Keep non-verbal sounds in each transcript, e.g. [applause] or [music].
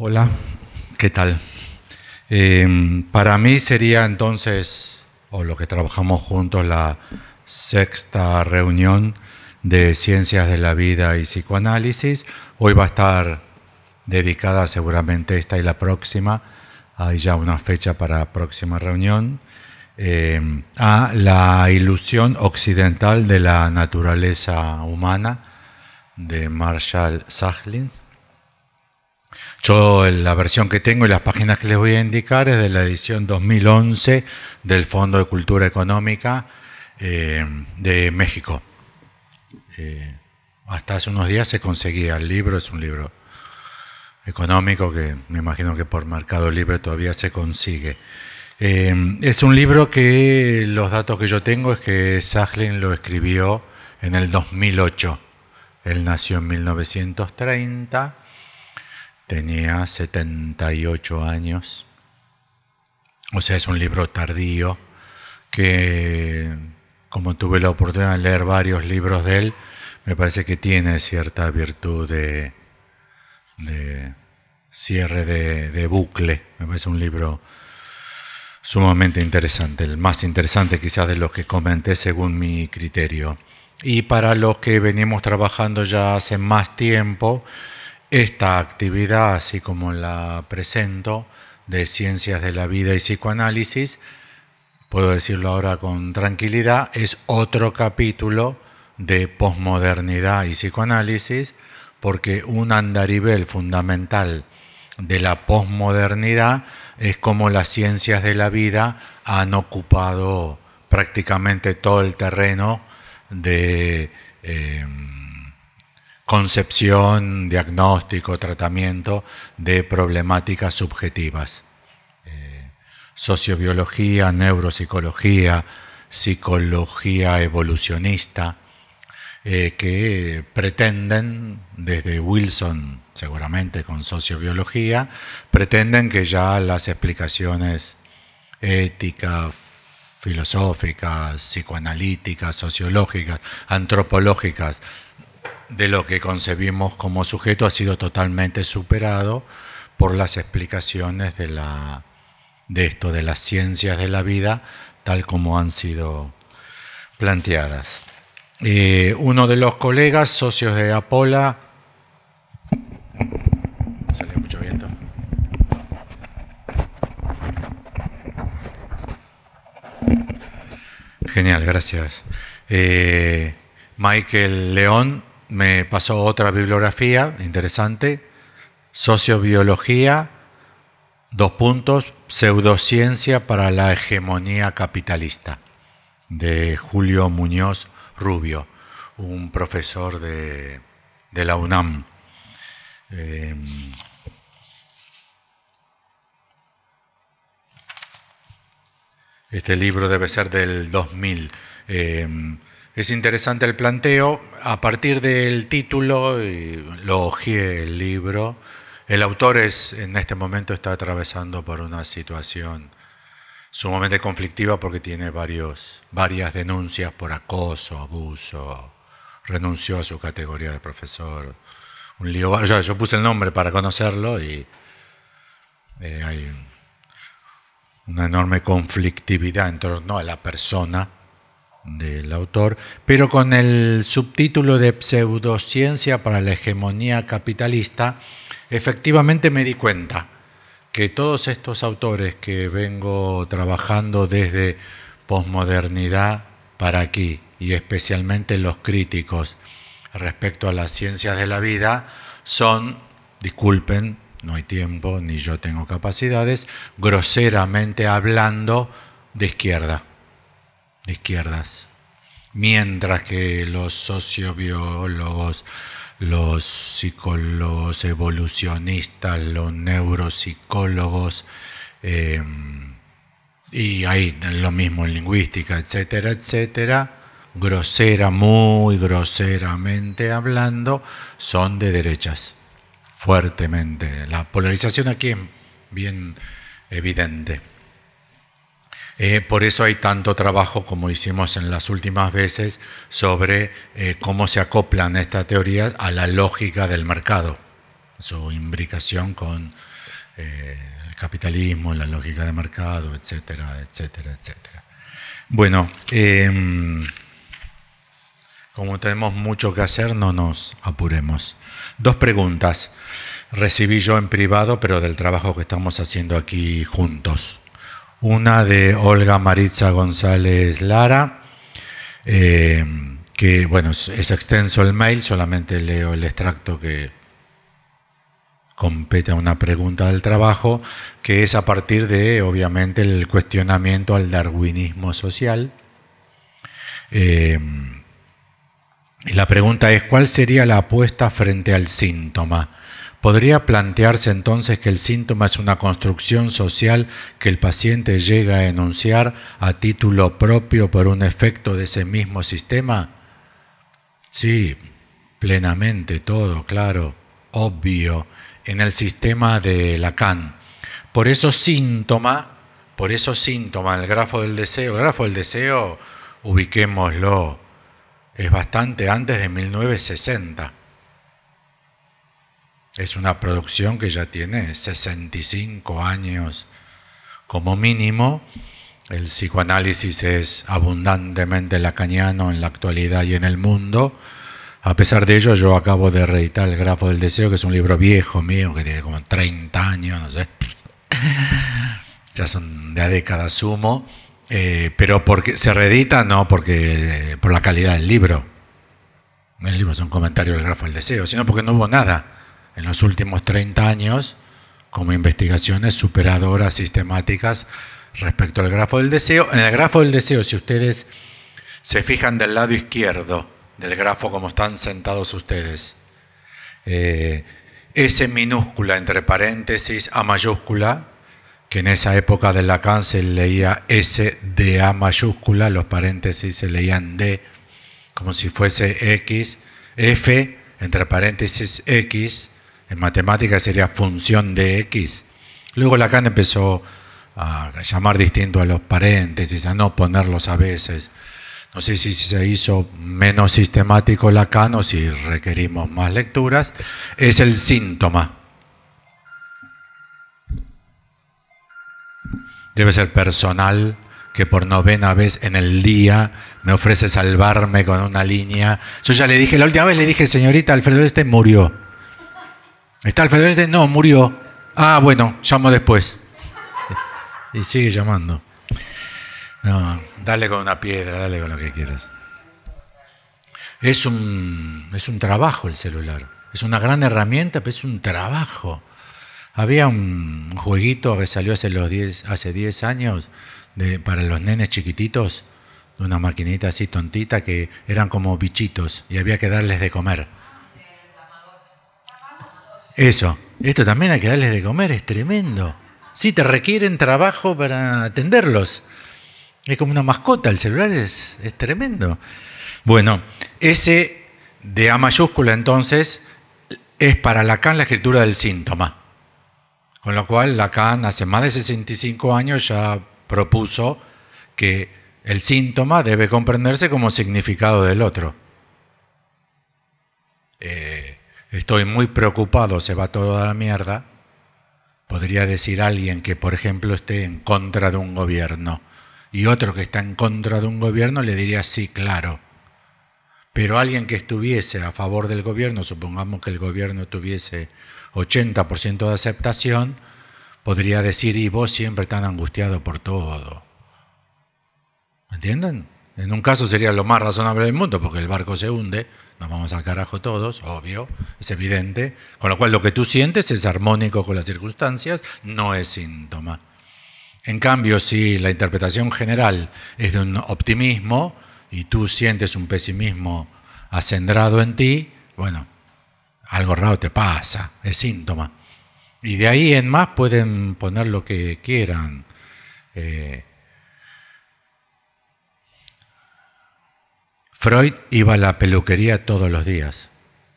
Hola, ¿qué tal? Em, para mí sería entonces, o lo que trabajamos juntos, la sexta reunión de Ciencias de la Vida y Psicoanálisis. Hoy va a estar dedicada seguramente esta y la próxima, hay ya una fecha para la próxima reunión, em, a la ilusión occidental de la naturaleza humana de Marshall Sahlins. Yo la versión que tengo y las páginas que les voy a indicar es de la edición 2011 del Fondo de Cultura Económica eh, de México. Eh, hasta hace unos días se conseguía el libro, es un libro económico que me imagino que por Mercado Libre todavía se consigue. Eh, es un libro que los datos que yo tengo es que Sachlin lo escribió en el 2008. Él nació en 1930 tenía 78 años. O sea, es un libro tardío que, como tuve la oportunidad de leer varios libros de él, me parece que tiene cierta virtud de, cierre de, de, bucle. Me parece un libro sumamente interesante, el más interesante quizás de los que comenté según mi criterio. Y para los que venimos trabajando ya hace más tiempo, esta actividad, así como la presento, de ciencias de la vida y psicoanálisis, puedo decirlo ahora con tranquilidad, es otro capítulo de posmodernidad y psicoanálisis, porque un andarivel fundamental de la posmodernidad es cómo las ciencias de la vida han ocupado prácticamente todo el terreno de... Eh, concepción, diagnóstico, tratamiento de problemáticas subjetivas. Eh, sociobiología, neuropsicología, psicología evolucionista, eh, que pretenden, desde Wilson seguramente con sociobiología, pretenden que ya las explicaciones éticas, filosóficas, psicoanalíticas, sociológicas, antropológicas, de lo que concebimos como sujeto ha sido totalmente superado por las explicaciones de, la, de esto, de las ciencias de la vida, tal como han sido planteadas. Eh, uno de los colegas, socios de Apola, mucho viento. Genial, gracias. Eh, Michael León me pasó otra bibliografía interesante, sociobiología, dos puntos, pseudociencia para la hegemonía capitalista, de Julio Muñoz Rubio, un profesor de, la UNAM. Em, este libro debe ser del 2000. Es interesante el planteo. A partir del título, y lo el libro, el autor es, en este momento está atravesando por una situación sumamente conflictiva porque tiene varios, varias denuncias por acoso, abuso, renunció a su categoría de profesor. Un lío, yo, puse el nombre para conocerlo y eh, hay una enorme conflictividad en torno a la persona del autor, pero con el subtítulo de Pseudociencia para la hegemonía capitalista, efectivamente me di cuenta que todos estos autores que vengo trabajando desde posmodernidad para aquí, y especialmente los críticos respecto a las ciencias de la vida, son, disculpen, no hay tiempo, ni yo tengo capacidades, groseramente hablando de izquierda izquierdas, mientras que los sociobiólogos, los psicólogos evolucionistas, los neuropsicólogos, eh, y ahí lo mismo en lingüística, etcétera, etcétera, grosera, muy groseramente hablando, son de derechas, fuertemente. La polarización aquí es bien evidente. Eh, por eso hay tanto trabajo, como hicimos en las últimas veces, sobre eh, cómo se acoplan estas teorías a la lógica del mercado, su imbricación con eh, el capitalismo, la lógica de mercado, etcétera, etcétera, etcétera. Bueno, em, como tenemos mucho que hacer, no nos apuremos. Dos preguntas recibí yo en privado, pero del trabajo que estamos haciendo aquí juntos. Una de Olga Maritza González Lara, eh, que bueno, es extenso el mail, solamente leo el extracto que compete a una pregunta del trabajo, que es a partir de, obviamente, el cuestionamiento al darwinismo social. Eh, y la pregunta es, ¿cuál sería la apuesta frente al síntoma? Podría plantearse entonces que el síntoma es una construcción social que el paciente llega a enunciar a título propio por un efecto de ese mismo sistema. Sí, plenamente todo, claro, obvio, en el sistema de Lacan. Por eso síntoma, por eso síntoma, el grafo del deseo, el grafo del deseo, ubiquémoslo, es bastante antes de 1960 es una producción que ya tiene 65 años como mínimo. El psicoanálisis es abundantemente lacaniano en la actualidad y en el mundo. A pesar de ello, yo acabo de reeditar El Grafo del Deseo, que es un libro viejo mío, que tiene como 30 años, no sé. [laughs] Ya son de décadas sumo. Eh, pero porque se reedita, no porque eh, por la calidad del libro. El libro es un comentario del Grafo del Deseo, sino porque no hubo nada en los últimos 30 años como investigaciones superadoras sistemáticas respecto al grafo del deseo. En el grafo del deseo, si ustedes se fijan del lado izquierdo del grafo como están sentados ustedes, eh, S minúscula entre paréntesis A mayúscula, que en esa época de Lacan se leía S de A mayúscula, los paréntesis se leían D como si fuese X, F entre paréntesis X, en matemáticas sería función de x. Luego Lacan empezó a llamar distinto a los paréntesis, a no ponerlos a veces. No sé si se hizo menos sistemático Lacan o si requerimos más lecturas. Es el síntoma. Debe ser personal que por novena vez en el día me ofrece salvarme con una línea. Yo ya le dije, la última vez le dije, señorita, Alfredo Este murió. ¿Está el este? No, murió. Ah, bueno, llamo después. Y sigue llamando. No, dale con una piedra, dale con lo que quieras. Es un, es un trabajo el celular. Es una gran herramienta, pero es un trabajo. Había un jueguito que salió hace, los 10, hace años de, para los nenes chiquititos, de una maquinita así tontita que eran como bichitos y había que darles de comer. Eso, esto también hay que darles de comer, es tremendo. Sí, te requieren trabajo para atenderlos. Es como una mascota, el celular es, tremendo. Bueno, ese de A mayúscula entonces es para Lacan la escritura del síntoma. Con lo cual Lacan hace más de 65 años ya propuso que el síntoma debe comprenderse como significado del otro. Eh, estoy muy preocupado, se va todo a la mierda, podría decir alguien que, por ejemplo, esté en contra de un gobierno. Y otro que está en contra de un gobierno le diría sí, claro. Pero alguien que estuviese a favor del gobierno, supongamos que el gobierno tuviese 80% de aceptación, podría decir, y vos siempre tan angustiado por todo. ¿Me entienden? En un caso sería lo más razonable del mundo, porque el barco se hunde, nos vamos al carajo todos, obvio, es evidente. Con lo cual lo que tú sientes es armónico con las circunstancias, no es síntoma. En cambio, si la interpretación general es de un optimismo y tú sientes un pesimismo acendrado en ti, bueno, algo raro te pasa, es síntoma. Y de ahí en más pueden poner lo que quieran. Eh, Freud iba a la peluquería todos los días.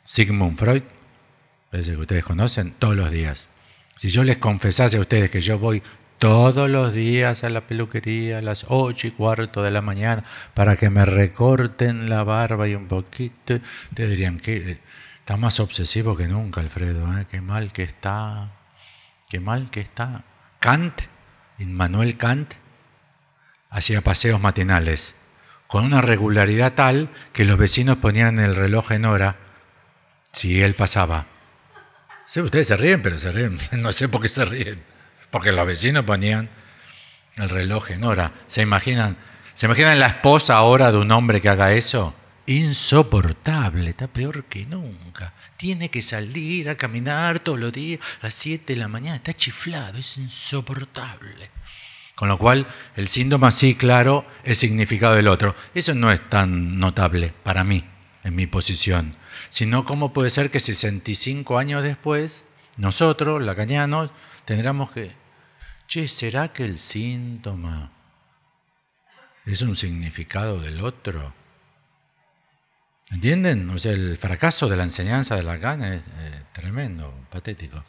Sigmund Freud, ese que ustedes conocen, todos los días. Si yo les confesase a ustedes que yo voy todos los días a la peluquería a las ocho y cuarto de la mañana para que me recorten la barba y un poquito, te dirían que está más obsesivo que nunca, Alfredo, ¿eh? qué mal que está, qué mal que está. Kant, Immanuel Kant, hacía paseos matinales con una regularidad tal que los vecinos ponían el reloj en hora si él pasaba. ustedes se ríen, pero se ríen. [laughs] No sé por qué se ríen. Porque los vecinos ponían el reloj en hora. ¿Se imaginan? ¿Se imaginan la esposa ahora de un hombre que haga eso? Insoportable, está peor que nunca. Tiene que salir a caminar todos los días a las 7 de la mañana, está chiflado, es insoportable. Con lo cual, el síntoma sí, claro, es significado del otro. Eso no es tan notable para mí, en mi posición. Sino cómo puede ser que 65 años después, nosotros, lacañanos tendremos que... Che, ¿será que el síntoma es un significado del otro? ¿Entienden? O sea, el fracaso de la enseñanza de Lacan es eh, tremendo, patético.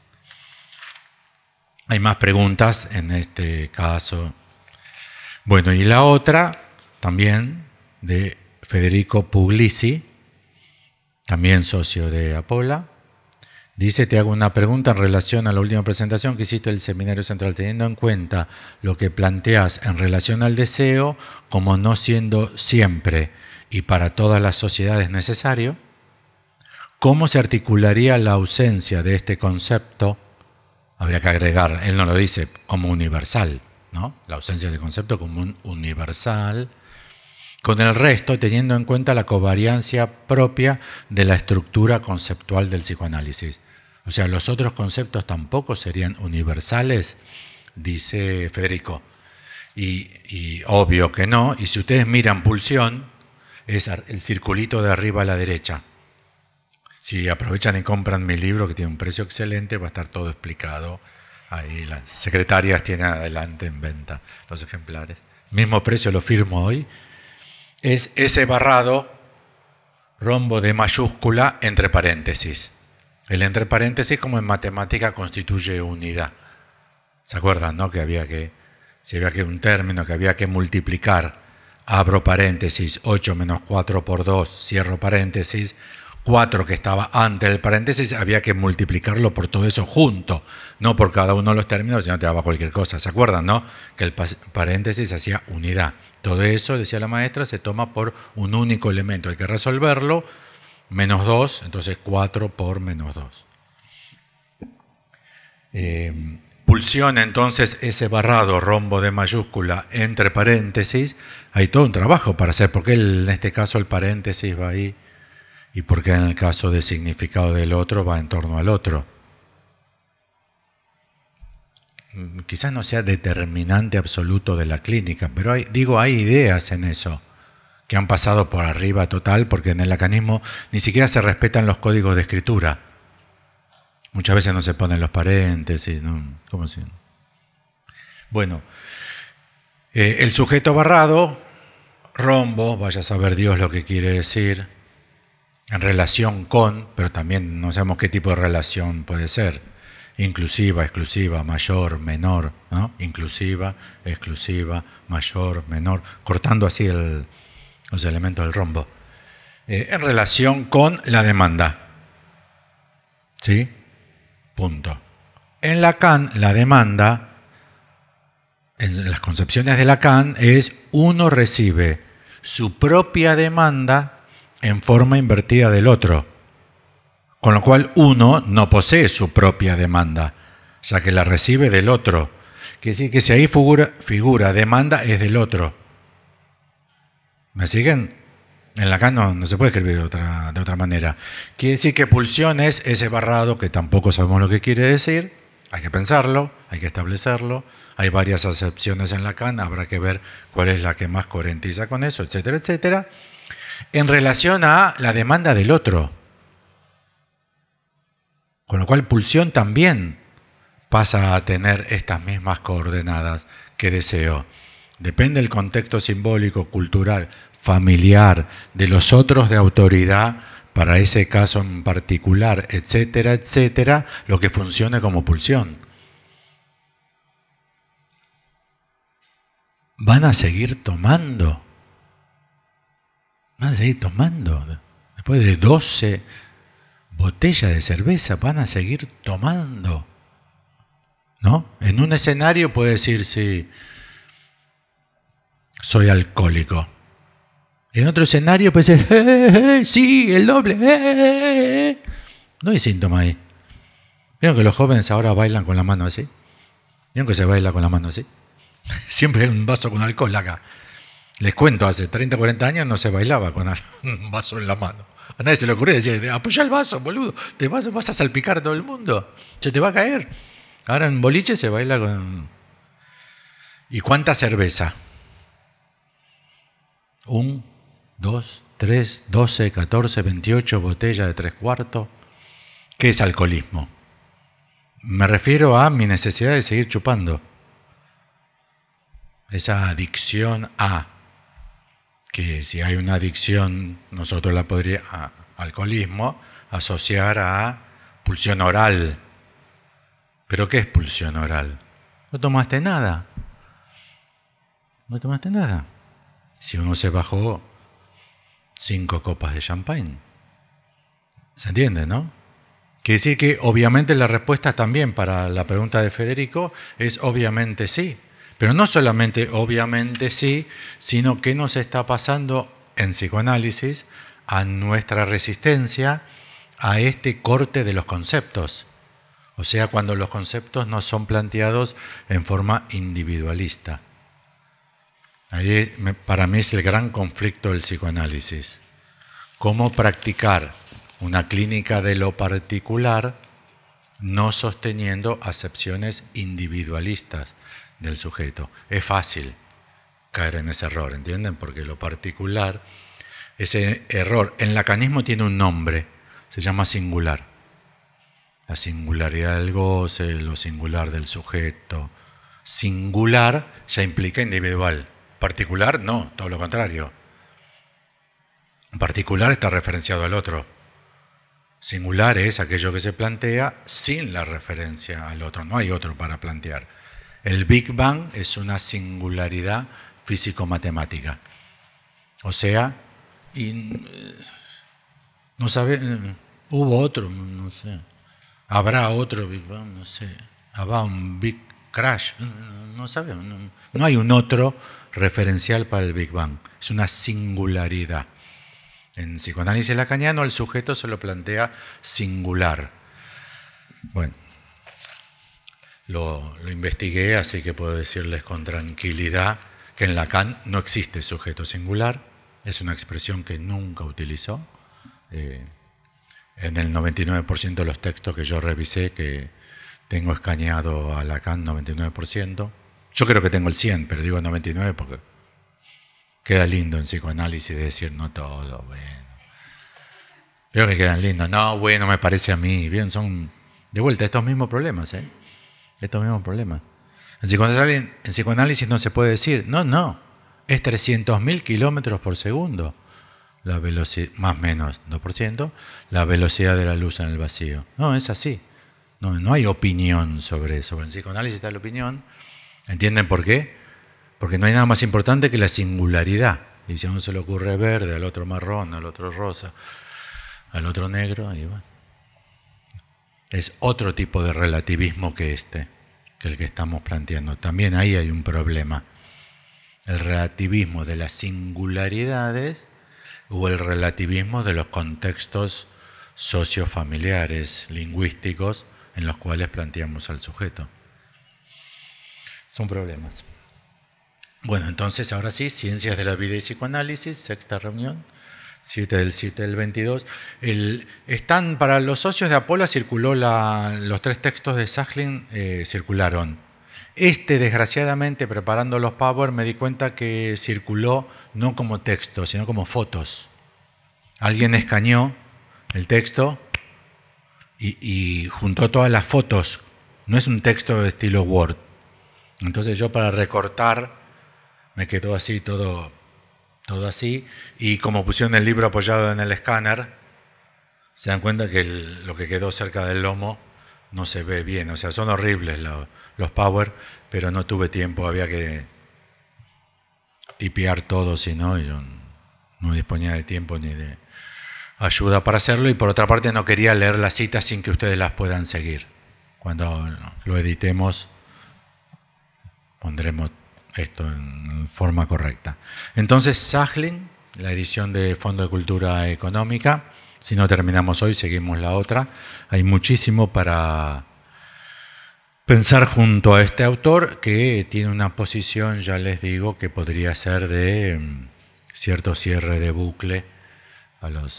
Hay más preguntas en este caso. Bueno, y la otra también de Federico Puglisi, también socio de Apola. Dice, te hago una pregunta en relación a la última presentación que hiciste el Seminario Central, teniendo en cuenta lo que planteas en relación al deseo como no siendo siempre y para todas las sociedades necesario, ¿cómo se articularía la ausencia de este concepto habría que agregar, él no lo dice, como universal, ¿no? La ausencia de concepto un universal, con el resto teniendo en cuenta la covariancia propia de la estructura conceptual del psicoanálisis. O sea, los otros conceptos tampoco serían universales, dice Federico. y, obvio que no. Y si ustedes miran pulsión, es el circulito de arriba a la derecha. Si aprovechan y compran mi libro, que tiene un precio excelente, va a estar todo explicado. Ahí las secretarias tienen adelante en venta los ejemplares. Mismo precio, lo firmo hoy. Es ese barrado, rombo de mayúscula, entre paréntesis. El entre paréntesis, como en matemática, constituye unidad. ¿Se acuerdan, no? Que había que, se había que un término que había que multiplicar. Abro paréntesis, 8 menos 4 por 2, cierro paréntesis, 4 que estaba antes del paréntesis, había que multiplicarlo por todo eso junto, no por cada uno de los términos, sino te daba cualquier cosa. ¿Se acuerdan, no? Que el paréntesis hacía unidad. Todo eso, decía la maestra, se toma por un único elemento. Hay que resolverlo, menos 2, entonces 4 por menos 2. Eh, Pulsión, entonces ese barrado rombo de mayúscula entre paréntesis. Hay todo un trabajo para hacer, porque en este caso el paréntesis va ahí y porque en el caso de significado del otro va en torno al otro. Mm, quizás no sea determinante absoluto de la clínica, pero digo, hay ideas en eso que han pasado por arriba total, porque en el lacanismo ni siquiera se respetan los códigos de escritura. Muchas veces no se ponen los paréntesis, ¿Cómo Bueno, eh, el sujeto barrado, rombo, vaya a saber Dios lo que quiere decir, en relación con, pero también no sabemos qué tipo de relación puede ser, inclusiva, exclusiva, mayor, menor, ¿no? inclusiva, exclusiva, mayor, menor, cortando así el, los elementos del rombo, eh, en relación con la demanda. ¿Sí? Punto. En Lacan, la demanda, en las concepciones de Lacan, es uno recibe su propia demanda en forma invertida del otro, con lo cual uno no posee su propia demanda, ya que la recibe del otro. Quiere decir que si ahí figura, demanda es del otro. ¿Me siguen? En la no, no se puede escribir de otra, de otra manera. Quiere decir que pulsiones es ese barrado que tampoco sabemos lo que quiere decir. Hay que pensarlo, hay que establecerlo. Hay varias acepciones en la can, habrá que ver cuál es la que más coherentiza con eso, etcétera, etcétera en relación a la demanda del otro. Con lo cual pulsión también pasa a tener estas mismas coordenadas que deseo. Depende del contexto simbólico, cultural, familiar, de los otros de autoridad, para ese caso en particular, etcétera, etcétera, lo que funcione como pulsión. ¿Van a seguir tomando van a seguir tomando. Después de 12 botellas de cerveza, van a seguir tomando. ¿No? En un escenario puede decir, sí, soy alcohólico. En otro escenario puede decir, [laughs] eh, eh, eh, sí, el doble. No hay síntoma ahí. Vieron que los jóvenes ahora bailan con la mano así. Vieron que se baila con la mano así. [laughs] Siempre hay un vaso con alcohol acá. Les cuento, hace 30, 40 años no se bailaba con [laughs] un vaso en la mano. A nadie se le ocurría decir, apoya el vaso, boludo, te vas, vas a salpicar todo el mundo, se te va a caer. Ahora en boliche se baila con... ¿Y cuánta cerveza? Un, dos, tres, doce, catorce, veintiocho botellas de tres cuartos. ¿Qué es alcoholismo? Me refiero a mi necesidad de seguir chupando. Esa adicción a que si hay una adicción, nosotros la podríamos, alcoholismo, asociar a pulsión oral. ¿Pero qué es pulsión oral? No tomaste nada. No tomaste nada. Si uno se bajó cinco copas de champagne. ¿Se entiende, no? Quiere decir que obviamente la respuesta también para la pregunta de Federico es obviamente sí. Pero no solamente, obviamente sí, sino que nos está pasando en psicoanálisis a nuestra resistencia a este corte de los conceptos. O sea, cuando los conceptos no son planteados en forma individualista. Ahí para mí es el gran conflicto del psicoanálisis. Cómo practicar una clínica de lo particular no sosteniendo acepciones individualistas, del sujeto. Es fácil caer en ese error, ¿entienden? Porque lo particular, ese error, el lacanismo tiene un nombre, se llama singular. La singularidad del goce, lo singular del sujeto. Singular ya implica individual. Particular, no, todo lo contrario. Particular está referenciado al otro. Singular es aquello que se plantea sin la referencia al otro. No hay otro para plantear. El Big Bang es una singularidad físico-matemática. O sea, eh, no sabe, eh, hubo otro, no sé. Habrá otro Big Bang, no sé. Habrá un Big Crash, no sabemos. No, hay un otro referencial para el Big Bang. Es una singularidad. En psicoanálisis lacaniano el sujeto se lo plantea singular. Bueno, lo, investigué, así que puedo decirles con tranquilidad que en Lacan no existe sujeto singular, es una expresión que nunca utilizó. Eh, en el 99% de los textos que yo revisé, que tengo escaneado a Lacan, 99%, yo creo que tengo el 100, pero digo 99 porque queda lindo en psicoanálisis decir no todo, bueno. Veo que quedan lindos, no, bueno, me parece a mí, bien, son de vuelta estos mismos problemas, ¿eh? Esto mismo problema. En psicoanálisis, en psicoanálisis no se puede decir, no, no, es 300.000 kilómetros por segundo, la velocidad, más o menos 2%, la velocidad de la luz en el vacío. No, es así. No, no hay opinión sobre eso. En psicoanálisis está la opinión. ¿Entienden por qué? Porque no hay nada más importante que la singularidad. Y si a uno se le ocurre verde, al otro marrón, al otro rosa, al otro negro, ahí va. Es otro tipo de relativismo que este, que el que estamos planteando. También ahí hay un problema. El relativismo de las singularidades o el relativismo de los contextos sociofamiliares, lingüísticos, en los cuales planteamos al sujeto. Son problemas. Bueno, entonces ahora sí, Ciencias de la Vida y Psicoanálisis, sexta reunión. 7 del 7 del 22. El, están, para los socios de Apola circuló la, los tres textos de Sachlin, eh, circularon. Este, desgraciadamente, preparando los Power, me di cuenta que circuló no como texto, sino como fotos. Alguien escaneó el texto y, y juntó todas las fotos. No es un texto de estilo Word. Entonces yo para recortar me quedó así todo todo así, y como pusieron el libro apoyado en el escáner, se dan cuenta que lo que quedó cerca del lomo no se ve bien. O sea, son horribles los power, pero no tuve tiempo, había que tipear todo, si no, yo no disponía de tiempo ni de ayuda para hacerlo. Y por otra parte, no quería leer las citas sin que ustedes las puedan seguir. Cuando lo editemos, pondremos esto en forma correcta. Entonces, Sachlin, la edición de Fondo de Cultura Económica, si no terminamos hoy, seguimos la otra. Hay muchísimo para pensar junto a este autor que tiene una posición, ya les digo, que podría ser de mm, cierto cierre de bucle a los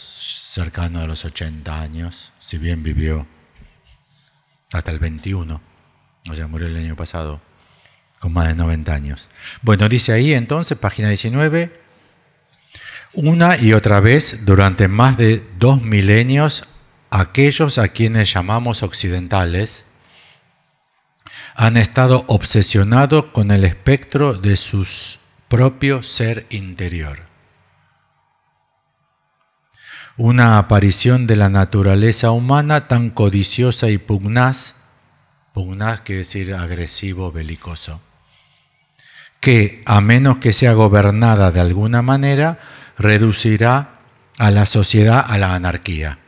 cercanos a los 80 años, si bien vivió hasta el 21, o sea, murió el año pasado más de 90 años. Bueno, dice ahí entonces, página 19, una y otra vez, durante más de dos milenios, aquellos a quienes llamamos occidentales han estado obsesionados con el espectro de su propio ser interior. Una aparición de la naturaleza humana tan codiciosa y pugnaz, pugnaz quiere decir agresivo, belicoso que, a menos que sea gobernada de alguna manera, reducirá a la sociedad a la anarquía.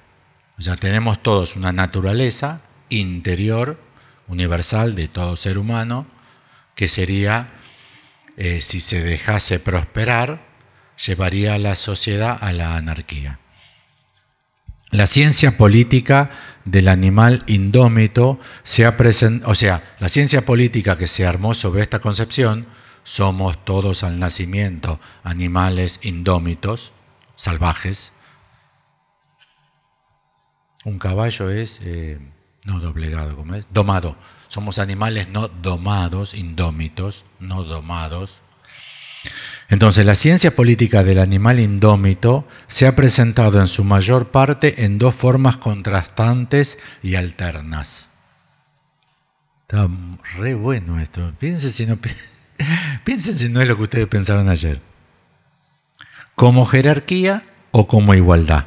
O sea, tenemos todos una naturaleza interior, universal de todo ser humano, que sería, eh, si se dejase prosperar, llevaría a la sociedad a la anarquía. La ciencia política del animal indómito se ha o sea, la ciencia política que se armó sobre esta concepción, somos todos al nacimiento animales indómitos, salvajes. Un caballo es, eh, no doblegado, como es? Domado. Somos animales no domados, indómitos, no domados. Entonces, la ciencia política del animal indómito se ha presentado en su mayor parte en dos formas contrastantes y alternas. Está re bueno esto. Piense si no piensa. [laughs] [laughs] Piensen si no es lo que ustedes pensaron ayer. ¿Como jerarquía o como igualdad?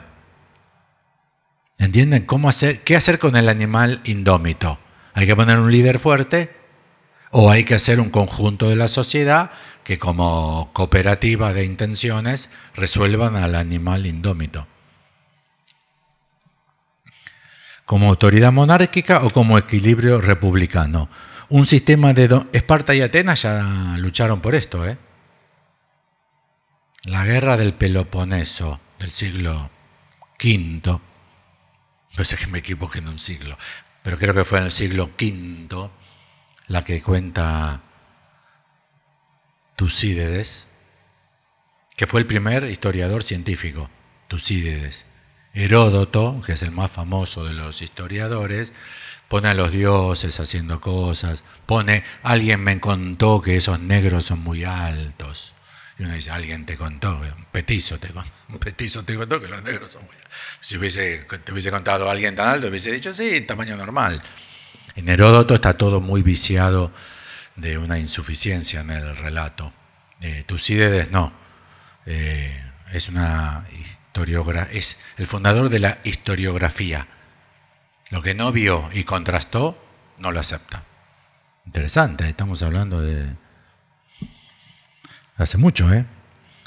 ¿Entienden? ¿Cómo hacer, ¿Qué hacer con el animal indómito? ¿Hay que poner un líder fuerte? ¿O hay que hacer un conjunto de la sociedad que como cooperativa de intenciones resuelvan al animal indómito? ¿Como autoridad monárquica o como equilibrio republicano? un sistema de... Esparta y Atenas ya lucharon por esto, ¿eh? La guerra del Peloponeso del siglo V. No sé que me equivoqué en un siglo, pero creo que fue en el siglo V la que cuenta Tucídides, que fue el primer historiador científico, Tucídides. Heródoto, que es el más famoso de los historiadores, pone a los dioses haciendo cosas, pone, alguien me contó que esos negros son muy altos. Y uno dice, alguien te contó, un petizo te contó, [laughs] un petizo te contó que los negros son muy altos. Si hubiese, te hubiese contado alguien tan alto, hubiese dicho, sí, tamaño normal. En Heródoto está todo muy viciado de una insuficiencia en el relato. Eh, Tucídides no. Eh, es una historiografía, es el fundador de la historiografía lo que no vio y contrastó, no lo acepta. Interesante, estamos hablando de... Hace mucho, ¿eh?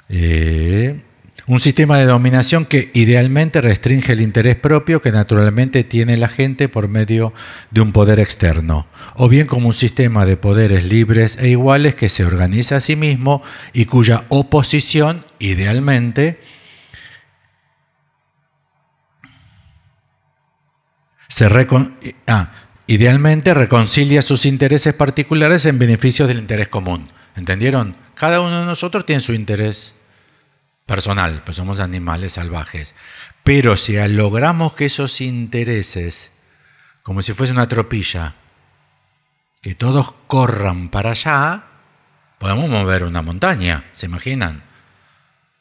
eh un sistema de dominación que idealmente restringe el interés propio que naturalmente tiene la gente por medio de un poder externo, o bien como un sistema de poderes libres e iguales que se organiza a sí mismo y cuya oposición, idealmente, Ah, idealmente reconcilia sus intereses particulares en beneficio del interés común. ¿Entendieron? Cada uno de nosotros tiene su interés personal, pues somos animales salvajes. Pero si logramos que esos intereses, como si fuese una tropilla, que todos corran para allá, podemos mover una montaña, ¿se imaginan?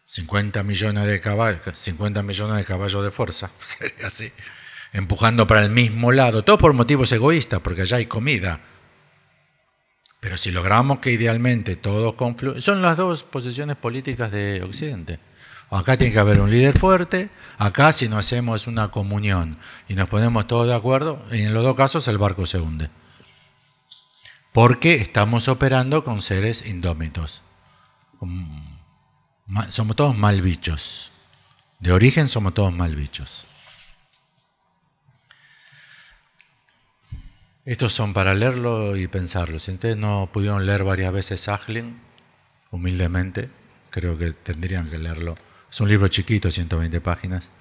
50 millones de caballos, 50 millones de caballos de fuerza, [laughs] sería así empujando para el mismo lado, todos por motivos egoístas, porque allá hay comida. Pero si logramos que idealmente todos confluyan, son las dos posiciones políticas de Occidente. Acá tiene que haber un líder fuerte, acá si no hacemos una comunión y nos ponemos todos de acuerdo, en los dos casos el barco se hunde. Porque estamos operando con seres indómitos. Somos todos mal bichos. De origen somos todos mal bichos. Estos son para leerlo y pensarlo. Si ustedes no pudieron leer varias veces Sachlin, humildemente, creo que tendrían que leerlo. Es un libro chiquito, 120 páginas.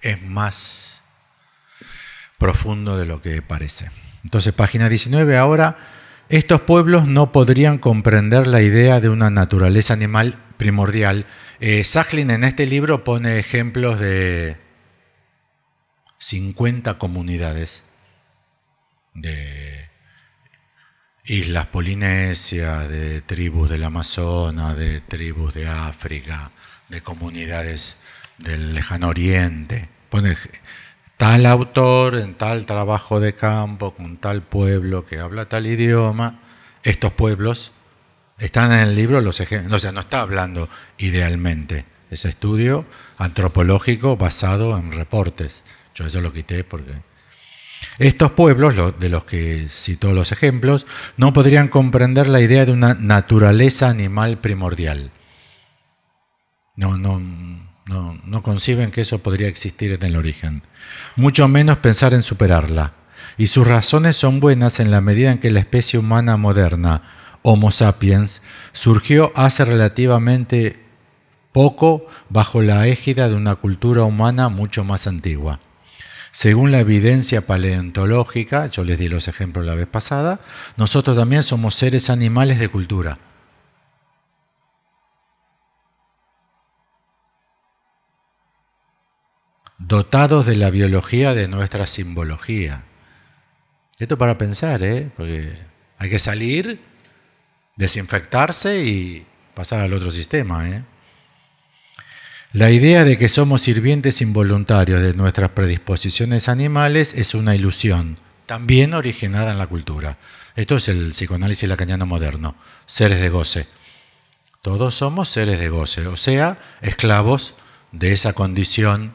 Es más profundo de lo que parece. Entonces, página 19, ahora, estos pueblos no podrían comprender la idea de una naturaleza animal primordial. Eh, en este libro pone ejemplos de 50 comunidades de islas polinesias, de tribus del Amazonas, de tribus de África, de comunidades del lejano oriente. Pone tal autor en tal trabajo de campo, con tal pueblo que habla tal idioma, estos pueblos están en el libro los o sea, no está hablando idealmente. Es estudio antropológico basado en reportes. Yo eso lo quité porque estos pueblos, de los que citó los ejemplos, no podrían comprender la idea de una naturaleza animal primordial. No, no, no, no conciben que eso podría existir en el origen. Mucho menos pensar en superarla. Y sus razones son buenas en la medida en que la especie humana moderna, Homo sapiens, surgió hace relativamente poco bajo la égida de una cultura humana mucho más antigua. Según la evidencia paleontológica, yo les di los ejemplos la vez pasada, nosotros también somos seres animales de cultura. dotados de la biología de nuestra simbología. Esto para pensar, ¿eh? porque hay que salir, desinfectarse y pasar al otro sistema. ¿eh? La idea de que somos sirvientes involuntarios de nuestras predisposiciones animales es una ilusión, también originada en la cultura. Esto es el psicoanálisis lacaniano moderno, seres de goce. Todos somos seres de goce, o sea, esclavos de esa condición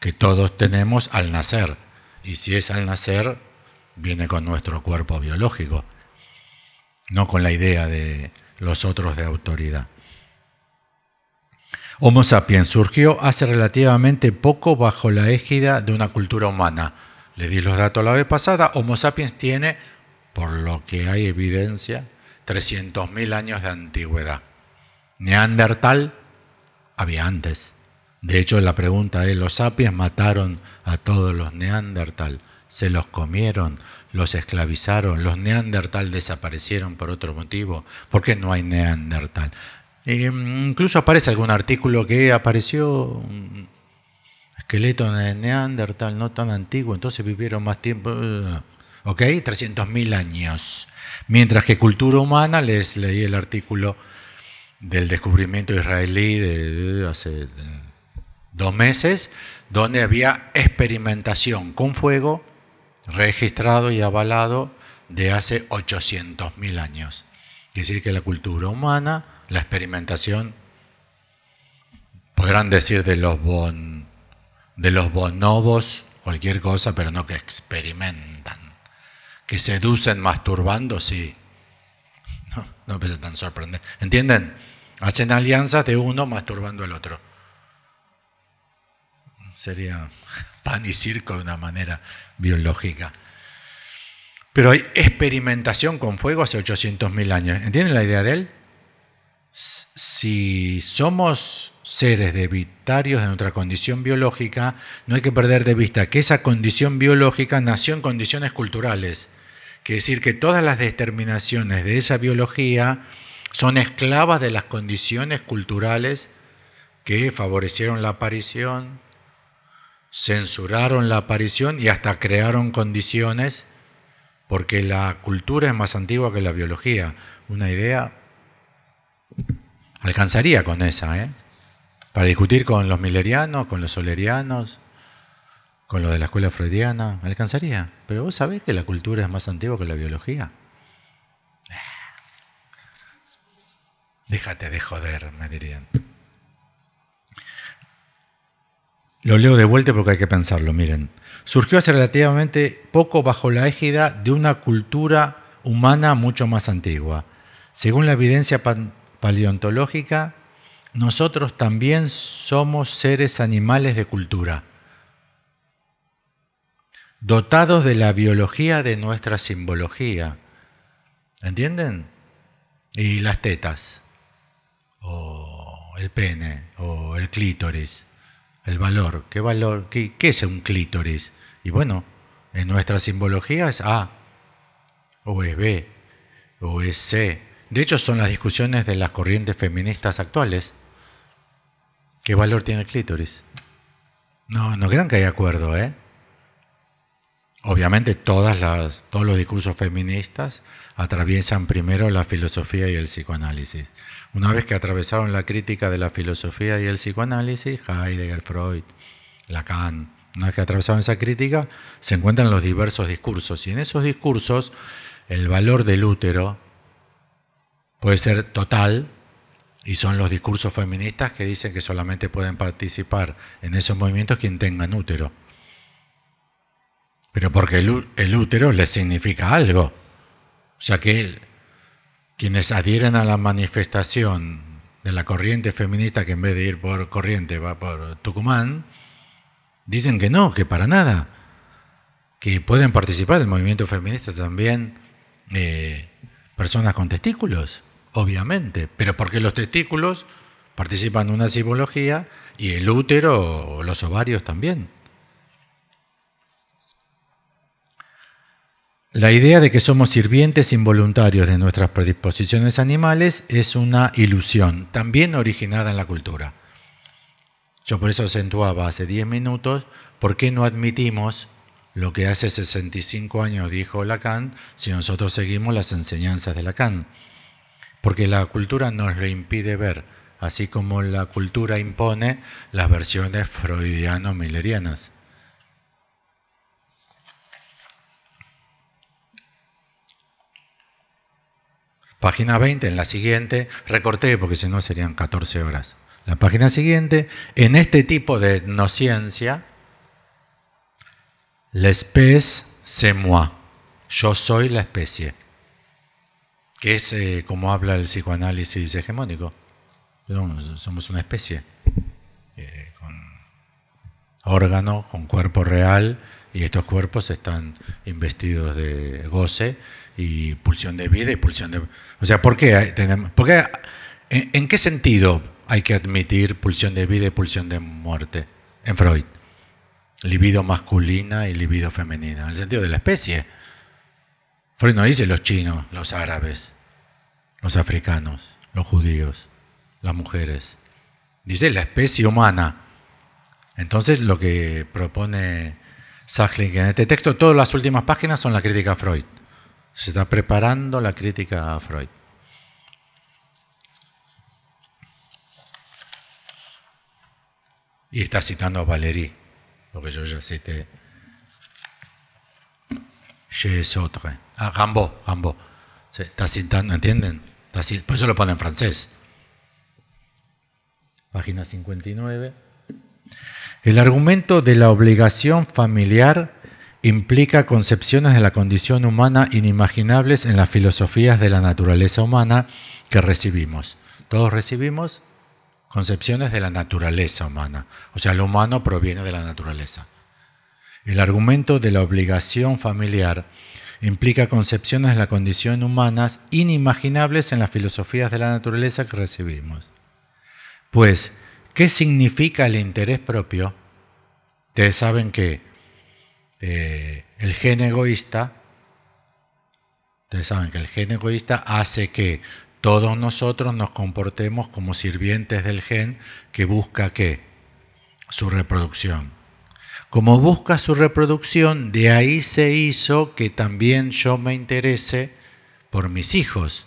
que todos tenemos al nacer. Y si es al nacer, viene con nuestro cuerpo biológico, no con la idea de los otros de autoridad. Homo sapiens surgió hace relativamente poco bajo la égida de una cultura humana. Le di los datos la vez pasada, Homo sapiens tiene, por lo que hay evidencia, 300.000 años de antigüedad. Neandertal había antes. De hecho, la pregunta es, ¿los sapiens mataron a todos los neandertal? ¿Se los comieron? ¿Los esclavizaron? ¿Los neandertal desaparecieron por otro motivo? ¿Por qué no hay neandertal? Eh, incluso aparece algún artículo que apareció esqueleto de Neandertal, no tan antiguo, entonces vivieron más tiempo, uh, ¿ok? 300.000 años. Mientras que cultura humana, les leí el artículo del descubrimiento israelí de uh, hace dos meses, donde había experimentación con fuego registrado y avalado de hace 800.000 años. Es decir, que la cultura humana la experimentación, podrán decir de los, bon, de los bonobos cualquier cosa, pero no que experimentan. Que seducen masturbando, sí. [laughs] No, no me tan sorprendente. ¿Entienden? Hacen alianzas de uno masturbando al otro. Sería [laughs] pan y circo de una manera biológica. Pero hay experimentación con fuego hace 800.000 años. ¿Entienden la idea de él? si somos seres debitarios de nuestra condición biológica, no hay que perder de vista que esa condición biológica nació en condiciones culturales. que decir que todas las determinaciones de esa biología son esclavas de las condiciones culturales que favorecieron la aparición, censuraron la aparición y hasta crearon condiciones, porque la cultura es más antigua que la biología. Una idea Alcanzaría con esa, ¿eh? Para discutir con los millerianos, con los solerianos, con los de la escuela freudiana, alcanzaría. Pero vos sabés que la cultura es más antigua que la biología. Déjate de joder, me dirían. Lo leo de vuelta porque hay que pensarlo, miren. Surgió hace relativamente poco bajo la égida de una cultura humana mucho más antigua. Según la evidencia paleontológica, nosotros también somos seres animales de cultura, dotados de la biología de nuestra simbología. ¿Entienden? Y las tetas, o el pene, o el clítoris, el valor. ¿Qué valor? ¿Qué, es un clítoris? Y bueno, en nuestra simbología es A, o es B, o es C, de hecho, son las discusiones de las corrientes feministas actuales. ¿Qué valor tiene el clítoris? No, no crean que hay acuerdo, ¿eh? Obviamente todas las, todos los discursos feministas atraviesan primero la filosofía y el psicoanálisis. Una vez que atravesaron la crítica de la filosofía y el psicoanálisis, Heidegger, Freud, Lacan, una vez que atravesaron esa crítica, se encuentran los diversos discursos. Y en esos discursos, el valor del útero, puede ser total, y son los discursos feministas que dicen que solamente pueden participar en esos movimientos quien tengan útero. Pero porque el, útero les significa algo, ya que quienes adhieren a la manifestación de la corriente feminista que en vez de ir por corriente va por Tucumán, dicen que no, que para nada, que pueden participar del movimiento feminista también eh, personas con testículos obviamente, pero porque los testículos participan en una simbología y el útero o los ovarios también. La idea de que somos sirvientes involuntarios de nuestras predisposiciones animales es una ilusión, también originada en la cultura. Yo por eso acentuaba hace 10 minutos por qué no admitimos lo que hace 65 años dijo Lacan si nosotros seguimos las enseñanzas de Lacan porque la cultura nos le impide ver, así como la cultura impone las versiones freudiano-millerianas. Página 20, en la siguiente, recorté porque si no serían 14 horas. La página siguiente, en este tipo de etnociencia, l'espèce, c'est moi. Yo soy la especie que es eh, como habla el psicoanálisis hegemónico. somos una especie eh, con órgano, con cuerpo real, y estos cuerpos están investidos de goce y pulsión de vida y pulsión de... O sea, ¿por qué? Tenemos, por en, ¿En qué sentido hay que admitir pulsión de vida y pulsión de muerte en Freud? Libido masculina y libido femenina, en el sentido de la especie Freud no dice los chinos, los árabes, los africanos, los judíos, las mujeres. Dice la especie humana. Entonces lo que propone Sachling en este texto, todas las últimas páginas son la crítica a Freud. Se está preparando la crítica a Freud. Y está citando a Valéry, lo que yo ya cité. Chez autres. Ah, Gambo Rambo. ¿entienden? por eso lo pone en francés. Página 59. El argumento de la obligación familiar implica concepciones de la condición humana inimaginables en las filosofías de la naturaleza humana que recibimos. Todos recibimos concepciones de la naturaleza humana. O sea, lo humano proviene de la naturaleza. El argumento de la obligación familiar implica concepciones de la condición humanas inimaginables en las filosofías de la naturaleza que recibimos. Pues, ¿qué significa el interés propio? Ustedes saben que eh, el gen egoísta, ustedes saben que el gen egoísta hace que todos nosotros nos comportemos como sirvientes del gen que busca qué? Su reproducción. Como busca su reproducción, de ahí se hizo que también yo me interese por mis hijos,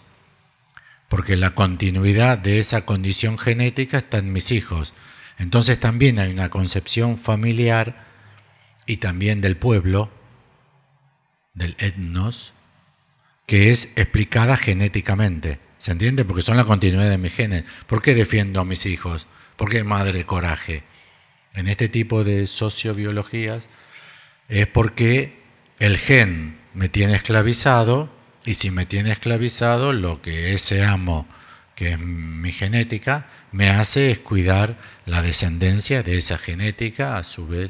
porque la continuidad de esa condición genética está en mis hijos. Entonces también hay una concepción familiar y también del pueblo, del etnos, que es explicada genéticamente. ¿Se entiende? Porque son la continuidad de mis genes. ¿Por qué defiendo a mis hijos? ¿Por qué madre coraje? en este tipo de sociobiologías es porque el gen me tiene esclavizado y si me tiene esclavizado lo que ese amo, que es mi genética, me hace es cuidar la descendencia de esa genética, a su vez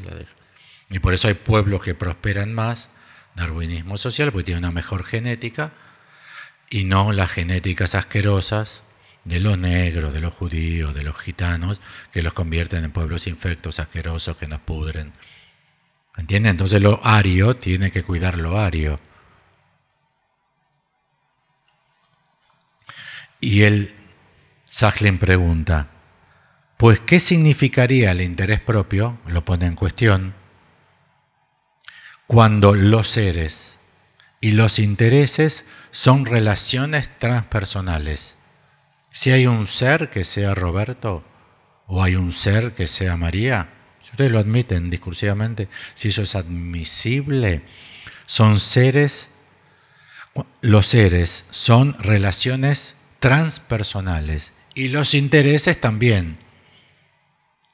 Y por eso hay pueblos que prosperan más, darwinismo social, porque tiene una mejor genética y no las genéticas asquerosas de los negros, de los judíos, de los gitanos, que los convierten en pueblos infectos, asquerosos, que nos pudren. ¿Entiendes? Entonces lo ario tiene que cuidar lo ario. Y el Sachlin pregunta, pues ¿qué significaría el interés propio? Lo pone en cuestión. Cuando los seres y los intereses son relaciones transpersonales si hay un ser que sea Roberto o hay un ser que sea María, si ustedes lo admiten discursivamente, si eso es admisible, son seres, los seres son relaciones transpersonales y los intereses también.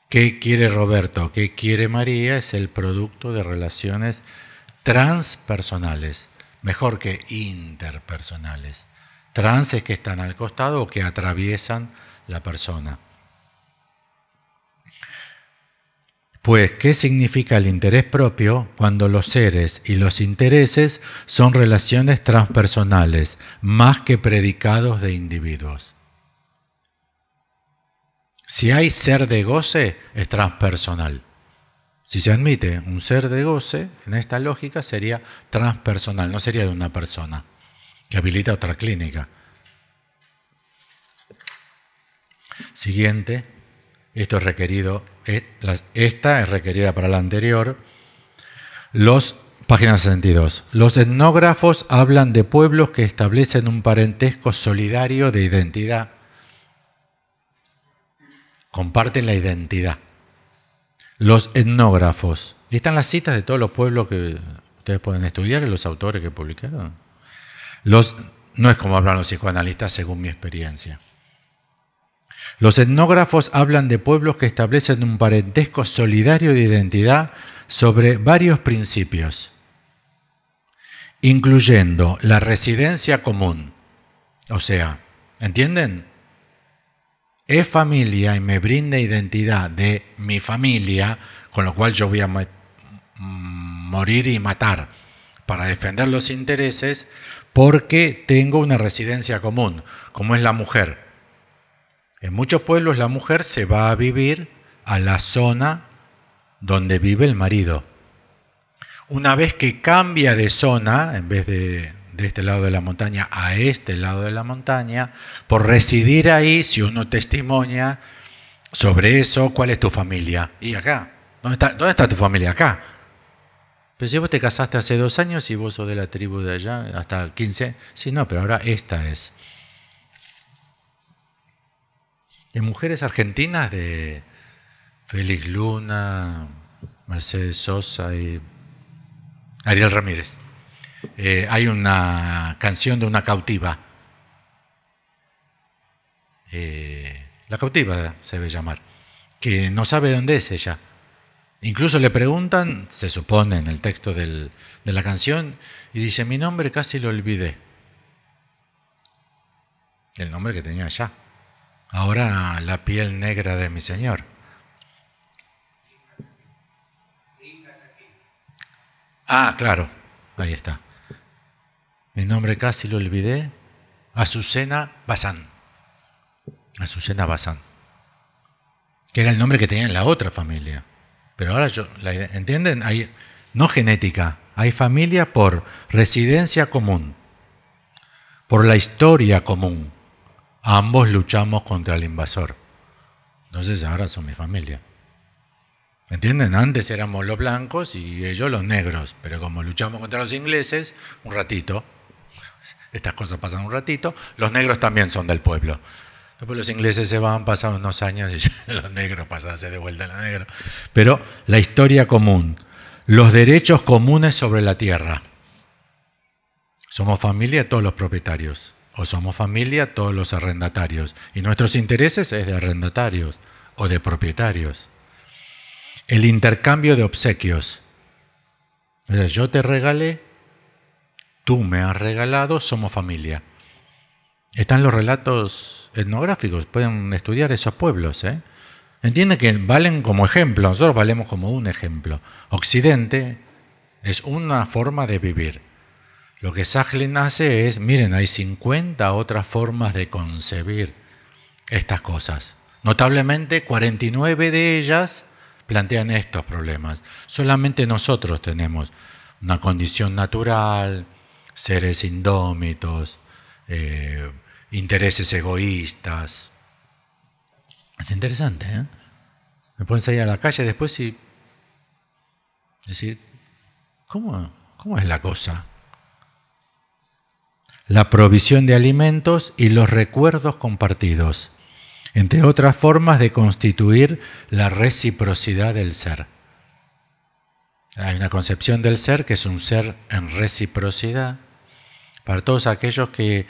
¿Qué quiere Roberto? ¿Qué quiere María? Es el producto de relaciones transpersonales, mejor que interpersonales trances que están al costado o que atraviesan la persona. Pues, ¿qué significa el interés propio cuando los seres y los intereses son relaciones transpersonales más que predicados de individuos? Si hay ser de goce, es transpersonal. Si se admite un ser de goce, en esta lógica sería transpersonal, no sería de una persona que habilita otra clínica. Siguiente, esto es requerido, esta es requerida para la anterior. Los, página 62, los etnógrafos hablan de pueblos que establecen un parentesco solidario de identidad. Comparten la identidad. Los etnógrafos. Y están las citas de todos los pueblos que ustedes pueden estudiar y los autores que publicaron no es como hablan los psicoanalistas, según mi experiencia. Los etnógrafos hablan de pueblos que establecen un parentesco solidario de identidad sobre varios principios, incluyendo la residencia común. O sea, ¿entienden? Es familia y me brinda identidad de mi familia, con lo cual yo voy a morir y matar para defender los intereses, porque tengo una residencia común, como es la mujer. En muchos pueblos la mujer se va a vivir a la zona donde vive el marido. Una vez que cambia de zona, en vez de, de este lado de la montaña a este lado de la montaña, por residir ahí, si uno testimonia sobre eso, ¿cuál es tu familia? Y acá, ¿dónde está, dónde está tu familia? Acá. Pero si vos te casaste hace dos años y vos sos de la tribu de allá, hasta 15, sí, no, pero ahora esta es. En mujeres argentinas de Félix Luna, Mercedes Sosa y Ariel Ramírez. Eh, hay una canción de una cautiva. Eh, la cautiva se ve llamar, que no sabe dónde es ella, Incluso le preguntan, se supone en el texto de la canción, y dice, mi nombre casi lo olvidé. El nombre que tenía allá. Ahora la piel negra de mi Señor. Ah, claro, ahí está. Mi nombre casi lo olvidé. Azucena Bazán. Azucena Bazán. Que era el nombre que tenía en la otra familia. Pero ahora yo, ¿entienden? Hay, no genética, hay familia por residencia común, por la historia común. Ambos luchamos contra el invasor. Entonces ahora son mi familia. ¿Entienden? Antes éramos los blancos y ellos los negros, pero como luchamos contra los ingleses, un ratito, estas cosas pasan un ratito, los negros también son del pueblo. Pues los ingleses se van, pasan unos años y [laughs] los negros pasan de vuelta los negros. Pero la historia común, los derechos comunes sobre la tierra. Somos familia todos los propietarios, o somos familia todos los arrendatarios. Y nuestros intereses es de arrendatarios o de propietarios. El intercambio de obsequios. yo te regalé, tú me has regalado, somos familia. Están los relatos etnográficos, pueden estudiar esos pueblos. ¿eh? Entiende que valen como ejemplo, nosotros valemos como un ejemplo. Occidente es una forma de vivir. Lo que Sachlin hace es, miren, hay 50 otras formas de concebir estas cosas. Notablemente, 49 de ellas plantean estos problemas. Solamente nosotros tenemos una condición natural, seres indómitos, eh, intereses egoístas. Es interesante, ¿eh? Me pueden salir a la calle después y decir, ¿cómo, cómo es la cosa? La provisión de alimentos y los recuerdos compartidos, entre otras formas de constituir la reciprocidad del ser. Hay una concepción del ser que es un ser en reciprocidad. Para todos aquellos que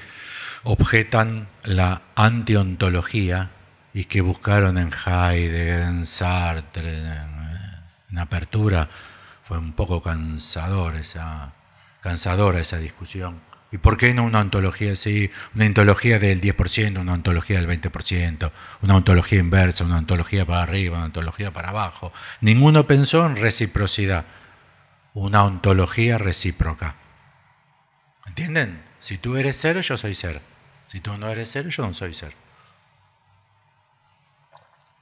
objetan la antiontología y que buscaron en Heidegger, en Sartre, en Apertura, fue un poco cansador esa, cansadora esa discusión. ¿Y por qué no una ontología así? Una ontología del 10%, una ontología del 20%, una ontología inversa, una ontología para arriba, una ontología para abajo. Ninguno pensó en reciprocidad, una ontología recíproca. ¿Entienden? Si tú eres cero, yo soy ser si tú no eres ser, yo no soy ser.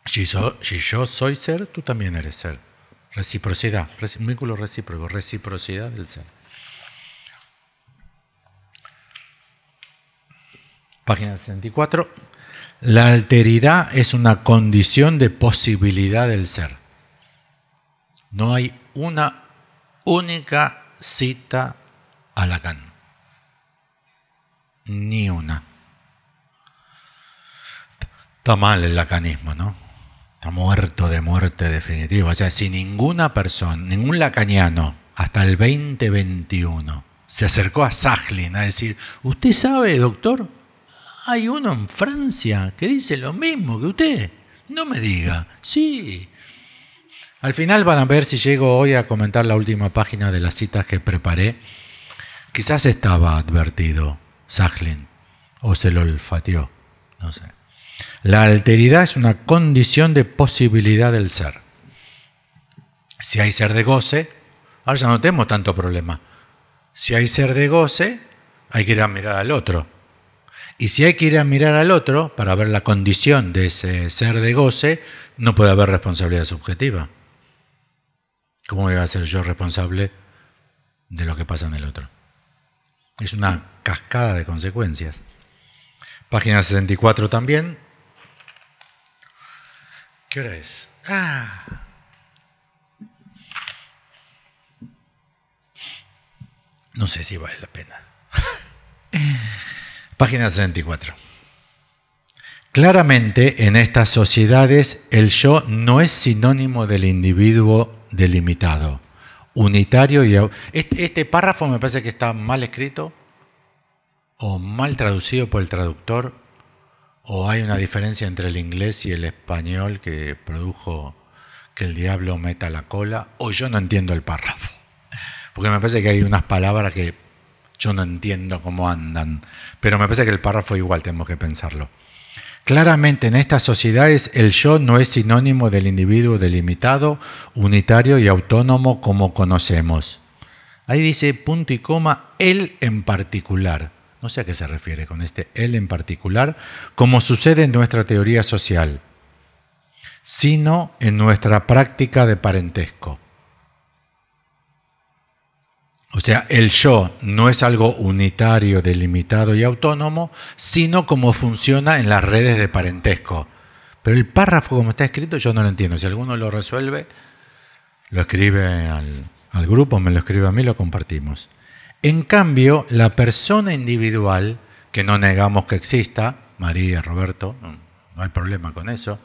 Si, yo soy ser, tú también eres ser. Reciprocidad, vínculo recíproco, reciprocidad del ser. Página 64. La alteridad es una condición de posibilidad del ser. No hay una única cita a la can, Ni una. Está mal el lacanismo, ¿no? Está muerto de muerte definitiva. O sea, si ninguna persona, ningún lacaniano, hasta el 2021, se acercó a Sachlin a decir, ¿usted sabe, doctor? Hay uno en Francia que dice lo mismo que usted. No me diga. Sí. Al final van a ver si llego hoy a comentar la última página de las citas que preparé. Quizás estaba advertido Sachlin o se lo olfateó. No sé. La alteridad es una condición de posibilidad del ser. Si hay ser de goce, ahora ya no tenemos tanto problema. Si hay ser de goce, hay que ir a mirar al otro. Y si hay que ir a mirar al otro para ver la condición de ese ser de goce, no puede haber responsabilidad subjetiva. ¿Cómo voy a ser yo responsable de lo que pasa en el otro? Es una cascada de consecuencias. Página 64 también, ¿Qué hora es? Ah. No sé si vale la pena. [laughs] Página 64. Claramente en estas sociedades el yo no es sinónimo del individuo delimitado, unitario y... este párrafo me parece que está mal escrito o mal traducido por el traductor ¿O hay una diferencia entre el inglés y el español que produjo que el diablo meta la cola? ¿O yo no entiendo el párrafo? Porque me parece que hay unas palabras que yo no entiendo cómo andan, pero me parece que el párrafo igual tenemos que pensarlo. Claramente en estas sociedades el yo no es sinónimo del individuo delimitado, unitario y autónomo como conocemos. Ahí dice punto y coma él en particular. No sé a qué se refiere con este él en particular, como sucede en nuestra teoría social, sino en nuestra práctica de parentesco. O sea, el yo no es algo unitario, delimitado y autónomo, sino como funciona en las redes de parentesco. Pero el párrafo como está escrito yo no lo entiendo. Si alguno lo resuelve, lo escribe al, al grupo, me lo escribe a mí, lo compartimos. En cambio, la persona individual, que no negamos que exista, María, Roberto, no hay problema con eso,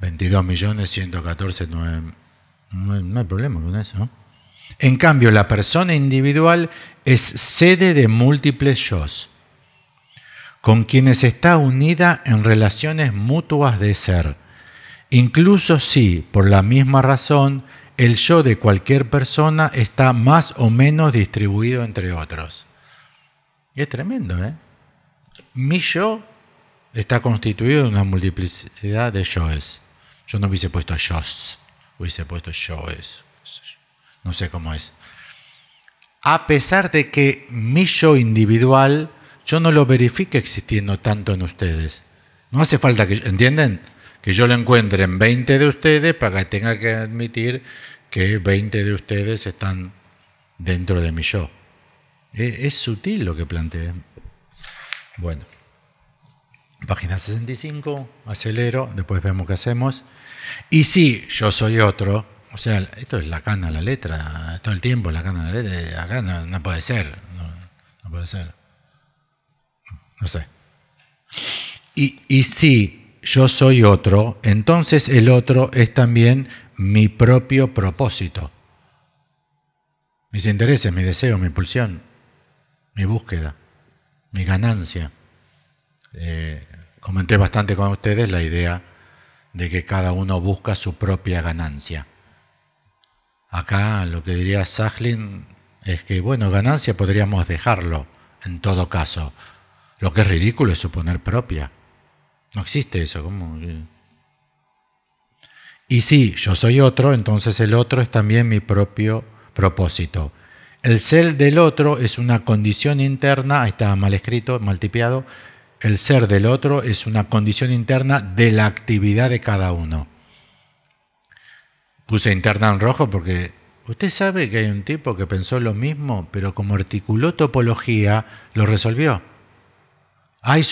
22 millones 114, no hay problema con eso. En cambio, la persona individual es sede de múltiples yo, con quienes está unida en relaciones mutuas de ser, incluso si, por la misma razón, el yo de cualquier persona está más o menos distribuido entre otros. Y es tremendo, ¿eh? Mi yo está constituido de una multiplicidad de yoes. Yo no hubiese puesto yoes, hubiese puesto yoes. No sé cómo es. A pesar de que mi yo individual, yo no lo verifique existiendo tanto en ustedes. No hace falta que... ¿Entienden? que yo lo encuentre en 20 de ustedes para que tenga que admitir que 20 de ustedes están dentro de mi yo. E, es, sutil lo que planteé. Bueno, página 65, acelero, después vemos qué hacemos. Y si yo soy otro, o sea, esto es la cana la letra, todo el tiempo la cana la letra, eh, acá no, puede ser, no, puede ser. No sé. y si yo soy otro, entonces el otro es también mi propio propósito. Mis intereses, mi deseo, mi impulsión, mi búsqueda, mi ganancia. Eh, comenté bastante con ustedes la idea de que cada uno busca su propia ganancia. Acá lo que diría Sachlin es que, bueno, ganancia podríamos dejarlo en todo caso. Lo que es ridículo es suponer propia. No existe eso, ¿cómo? Y si yo soy otro, entonces el otro es también mi propio propósito. El ser del otro es una condición interna, ahí está mal escrito, mal tipiado, el ser del otro es una condición interna de la actividad de cada uno. Puse interna en rojo porque usted sabe que hay un tipo que pensó lo mismo, pero como articuló topología, lo resolvió. Hay,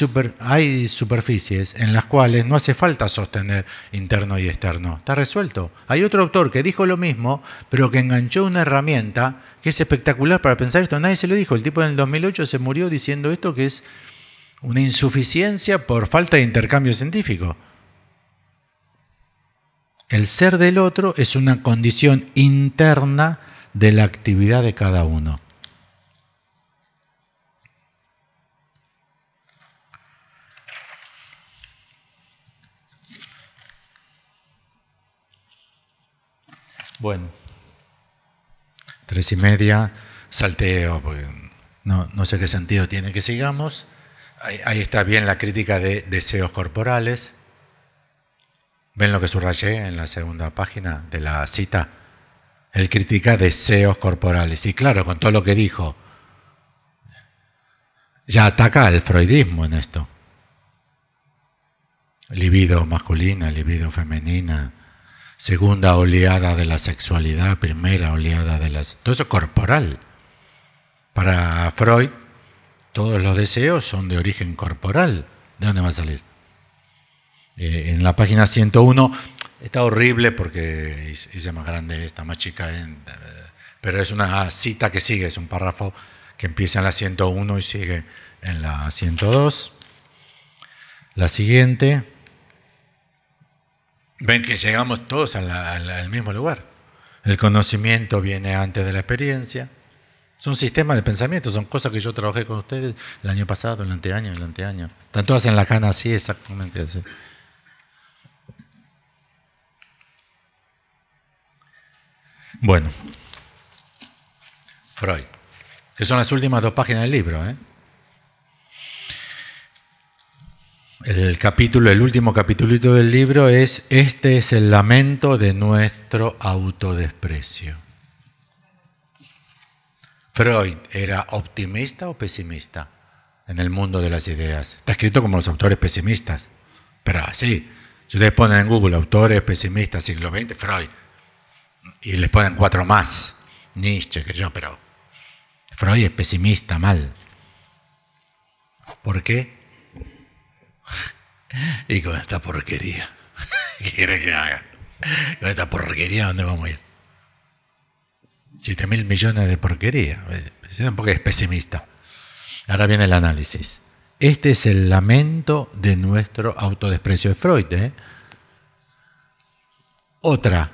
superficies en las cuales no hace falta sostener interno y externo. Está resuelto. Hay otro autor que dijo lo mismo, pero que enganchó una herramienta que es espectacular para pensar esto. Nadie se lo dijo. El tipo en el 2008 se murió diciendo esto que es una insuficiencia por falta de intercambio científico. El ser del otro es una condición interna de la actividad de cada uno. Bueno. Tres y media, salteo, no, no sé qué sentido tiene que sigamos. Ahí, está bien la crítica de deseos corporales. ¿Ven lo que subrayé en la segunda página de la cita? Él critica deseos corporales. Y claro, con todo lo que dijo, ya ataca al freudismo en esto. Libido masculina, libido femenina, segunda oleada de la sexualidad, primera oleada de las... Todo eso corporal. Para Freud, todos los deseos son de origen corporal. ¿De dónde va a salir? Eh, en la página 101 está horrible porque hice más grande está más chica, eh, pero es una cita que sigue, es un párrafo que empieza en la 101 y sigue en la 102. La siguiente ven que llegamos todos al mismo lugar. El conocimiento viene antes de la experiencia. Son sistemas de pensamiento, son cosas que yo trabajé con ustedes el año pasado, el anteaño, el anteaño. Tanto todas en la cana así, exactamente así. Bueno, Freud, que son las últimas dos páginas del libro, ¿eh? El capítulo, el último capítulo del libro es Este es el lamento de nuestro autodesprecio. Freud era optimista o pesimista en el mundo de las ideas. Está escrito como los autores pesimistas, pero así. Si ustedes ponen en Google autores pesimistas siglo XX, Freud, y les ponen cuatro más, Nietzsche, que yo, pero Freud es pesimista mal. ¿Por qué? [laughs] Y con esta porquería, [laughs] ¿qué que haga? Con esta porquería, ¿dónde vamos a ir? Siete mil millones de porquería. Es eh, un poco pesimista. Ahora viene el análisis. Este es el lamento de nuestro autodesprecio de Freud. ¿eh? Otra,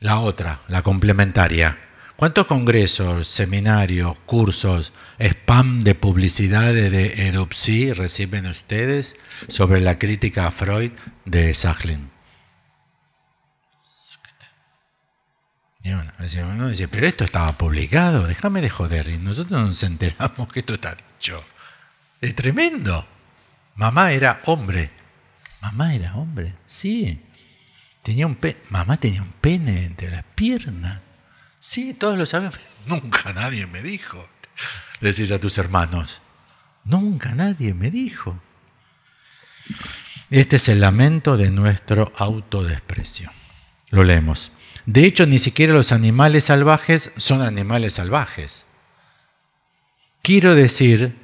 la otra, la complementaria. ¿Cuántos congresos, seminarios, cursos, spam de publicidades de Edupsi reciben ustedes sobre la crítica a Freud de Sachlin? Y dice, pero esto estaba publicado, déjame de joder. Y nosotros nos enteramos que esto está dicho. Es tremendo. Mamá era hombre. Mamá era hombre, sí. Tenía un Mamá tenía un pene entre las piernas. Sí, todos lo sabemos. [laughs] Nunca nadie me dijo. Le decís a tus hermanos, nunca nadie me dijo. Este es el lamento de nuestro autodesprecio. Lo leemos. De hecho, ni siquiera los animales salvajes son animales salvajes. Quiero decir,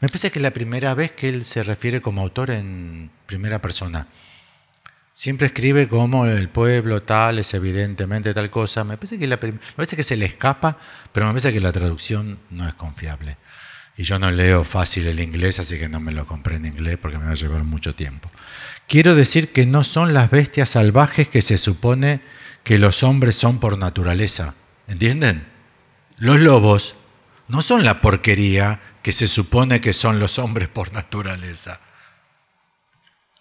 me parece que es la primera vez que él se refiere como autor en primera persona Siempre escribe como el pueblo tal es evidentemente tal cosa. Me parece, que se le escapa, pero me parece que la traducción no es confiable. Y yo no leo fácil el inglés, así que no me lo compré en inglés porque me va a llevar mucho tiempo. Quiero decir que no son las bestias salvajes que se supone que los hombres son por naturaleza. ¿Entienden? Los lobos no son la porquería que se supone que son los hombres por naturaleza.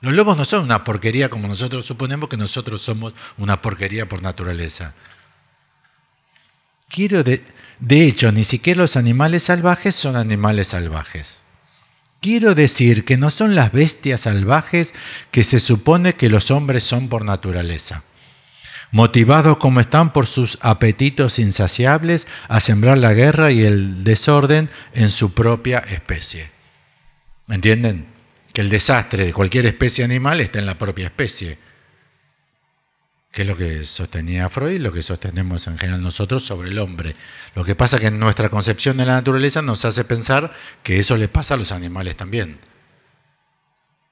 Los lobos no son una porquería como nosotros suponemos que nosotros somos una porquería por naturaleza. Quiero de, de hecho, ni siquiera los animales salvajes son animales salvajes. Quiero decir que no son las bestias salvajes que se supone que los hombres son por naturaleza, motivados como están por sus apetitos insaciables a sembrar la guerra y el desorden en su propia especie. ¿Entienden? que el desastre de cualquier especie animal está en la propia especie, que es lo que sostenía Freud, lo que sostenemos en general nosotros sobre el hombre. Lo que pasa es que nuestra concepción de la naturaleza nos hace pensar que eso le pasa a los animales también,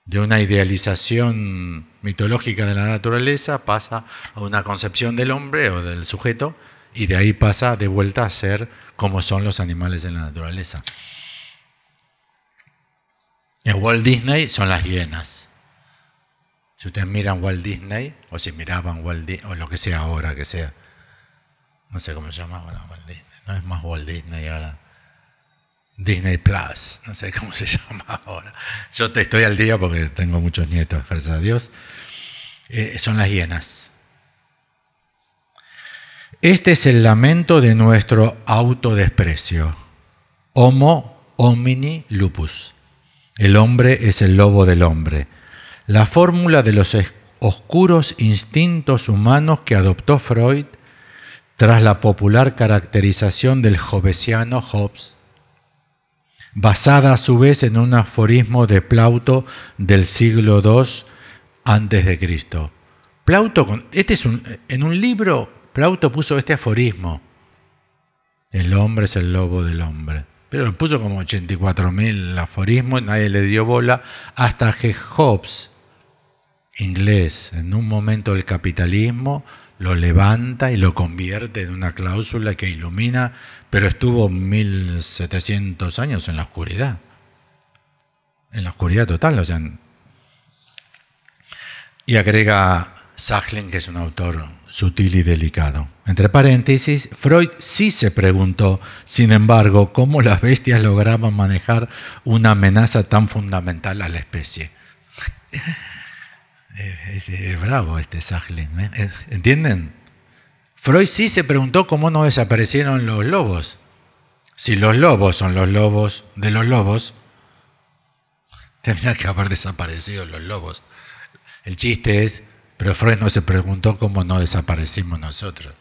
de una idealización mitológica de la naturaleza pasa a una concepción del hombre o del sujeto y de ahí pasa de vuelta a ser como son los animales en la naturaleza. En Walt Disney son las hienas. Si ustedes miran Walt Disney, o si miraban Walt Disney, o lo que sea ahora que sea, no sé cómo se llama ahora Walt Disney, no es más Walt Disney ahora. Disney Plus, no sé cómo se [laughs] llama ahora. Yo te estoy al día porque tengo muchos nietos, gracias a Dios. Eh, son las hienas. Este es el lamento de nuestro autodesprecio. Homo homini lupus. El hombre es el lobo del hombre. La fórmula de los oscuros instintos humanos que adoptó Freud tras la popular caracterización del jovesiano Hobbes, basada a su vez en un aforismo de Plauto del siglo II a.C. Plauto, este es un, en un libro, Plauto puso este aforismo. El hombre es el lobo del hombre. Pero puso como 84.000 aforismos, nadie le dio bola, hasta que Hobbes, inglés, en un momento del capitalismo, lo levanta y lo convierte en una cláusula que ilumina, pero estuvo 1700 años en la oscuridad. En la oscuridad total, o sea. Y agrega Sachlin, que es un autor sutil y delicado. Entre paréntesis, Freud sí se preguntó, sin embargo, cómo las bestias lograban manejar una amenaza tan fundamental a la especie. [laughs] es, bravo este Sachlin, ¿eh? ¿entienden? Freud sí se preguntó cómo no desaparecieron los lobos. Si los lobos son los lobos de los lobos, tendrían que haber desaparecido los lobos. El chiste es pero Freud no se preguntó cómo no desaparecimos nosotros.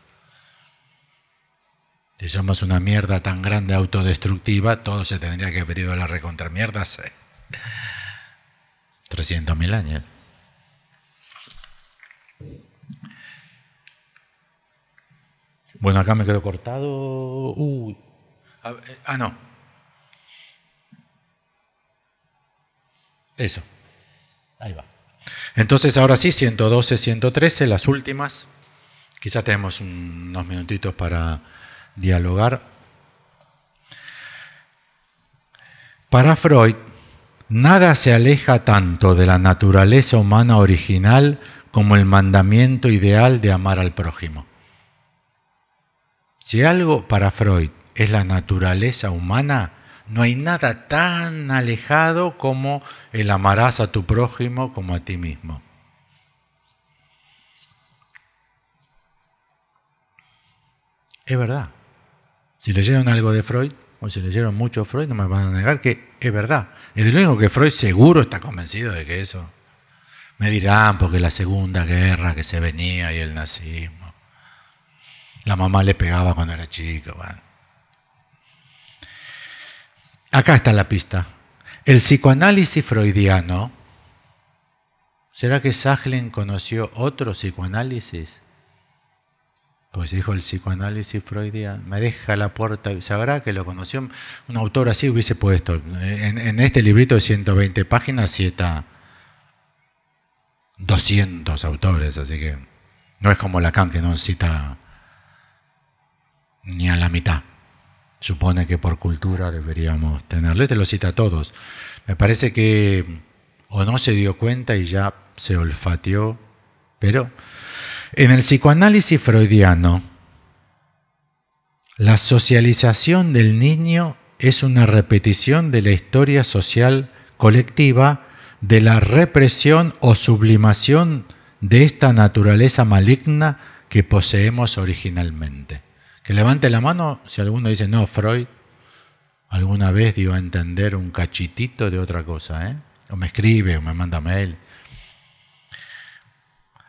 Si somos una mierda tan grande autodestructiva, todo se tendría que haber ido a la recontramierda hace 300.000 años. Bueno, acá me quedo cortado. Uy, eh, ah, no. Eso. Ahí va. Entonces ahora sí, 112, 113, las últimas. Quizás tenemos unos minutitos para dialogar. Para Freud, nada se aleja tanto de la naturaleza humana original como el mandamiento ideal de amar al prójimo. Si algo para Freud es la naturaleza humana, no hay nada tan alejado como el amarás a tu prójimo como a ti mismo. Es verdad. Si leyeron algo de Freud, o si leyeron mucho Freud, no me van a negar que es verdad. Es lo único que Freud seguro está convencido de que eso. Me dirán, porque la segunda guerra que se venía y el nazismo. La mamá le pegaba cuando era chico, Bueno. Acá está la pista. El psicoanálisis freudiano. ¿Será que Sachlin conoció otro psicoanálisis? Pues dijo el psicoanálisis freudiano, me deja la puerta, sabrá que lo conoció un autor así, hubiese puesto, eh, en, este librito de 120 páginas, cita 200 autores, así que no es como Lacan que no cita ni a la mitad supone que por cultura deberíamos tenerlo. Este lo cita a todos. Me parece que o no se dio cuenta y ya se olfateó, pero en el psicoanálisis freudiano, la socialización del niño es una repetición de la historia social colectiva de la represión o sublimación de esta naturaleza maligna que poseemos originalmente. Que levante la mano si alguno dice, no, Freud alguna vez dio a entender un cachitito de otra cosa, ¿eh? o me escribe o me manda mail.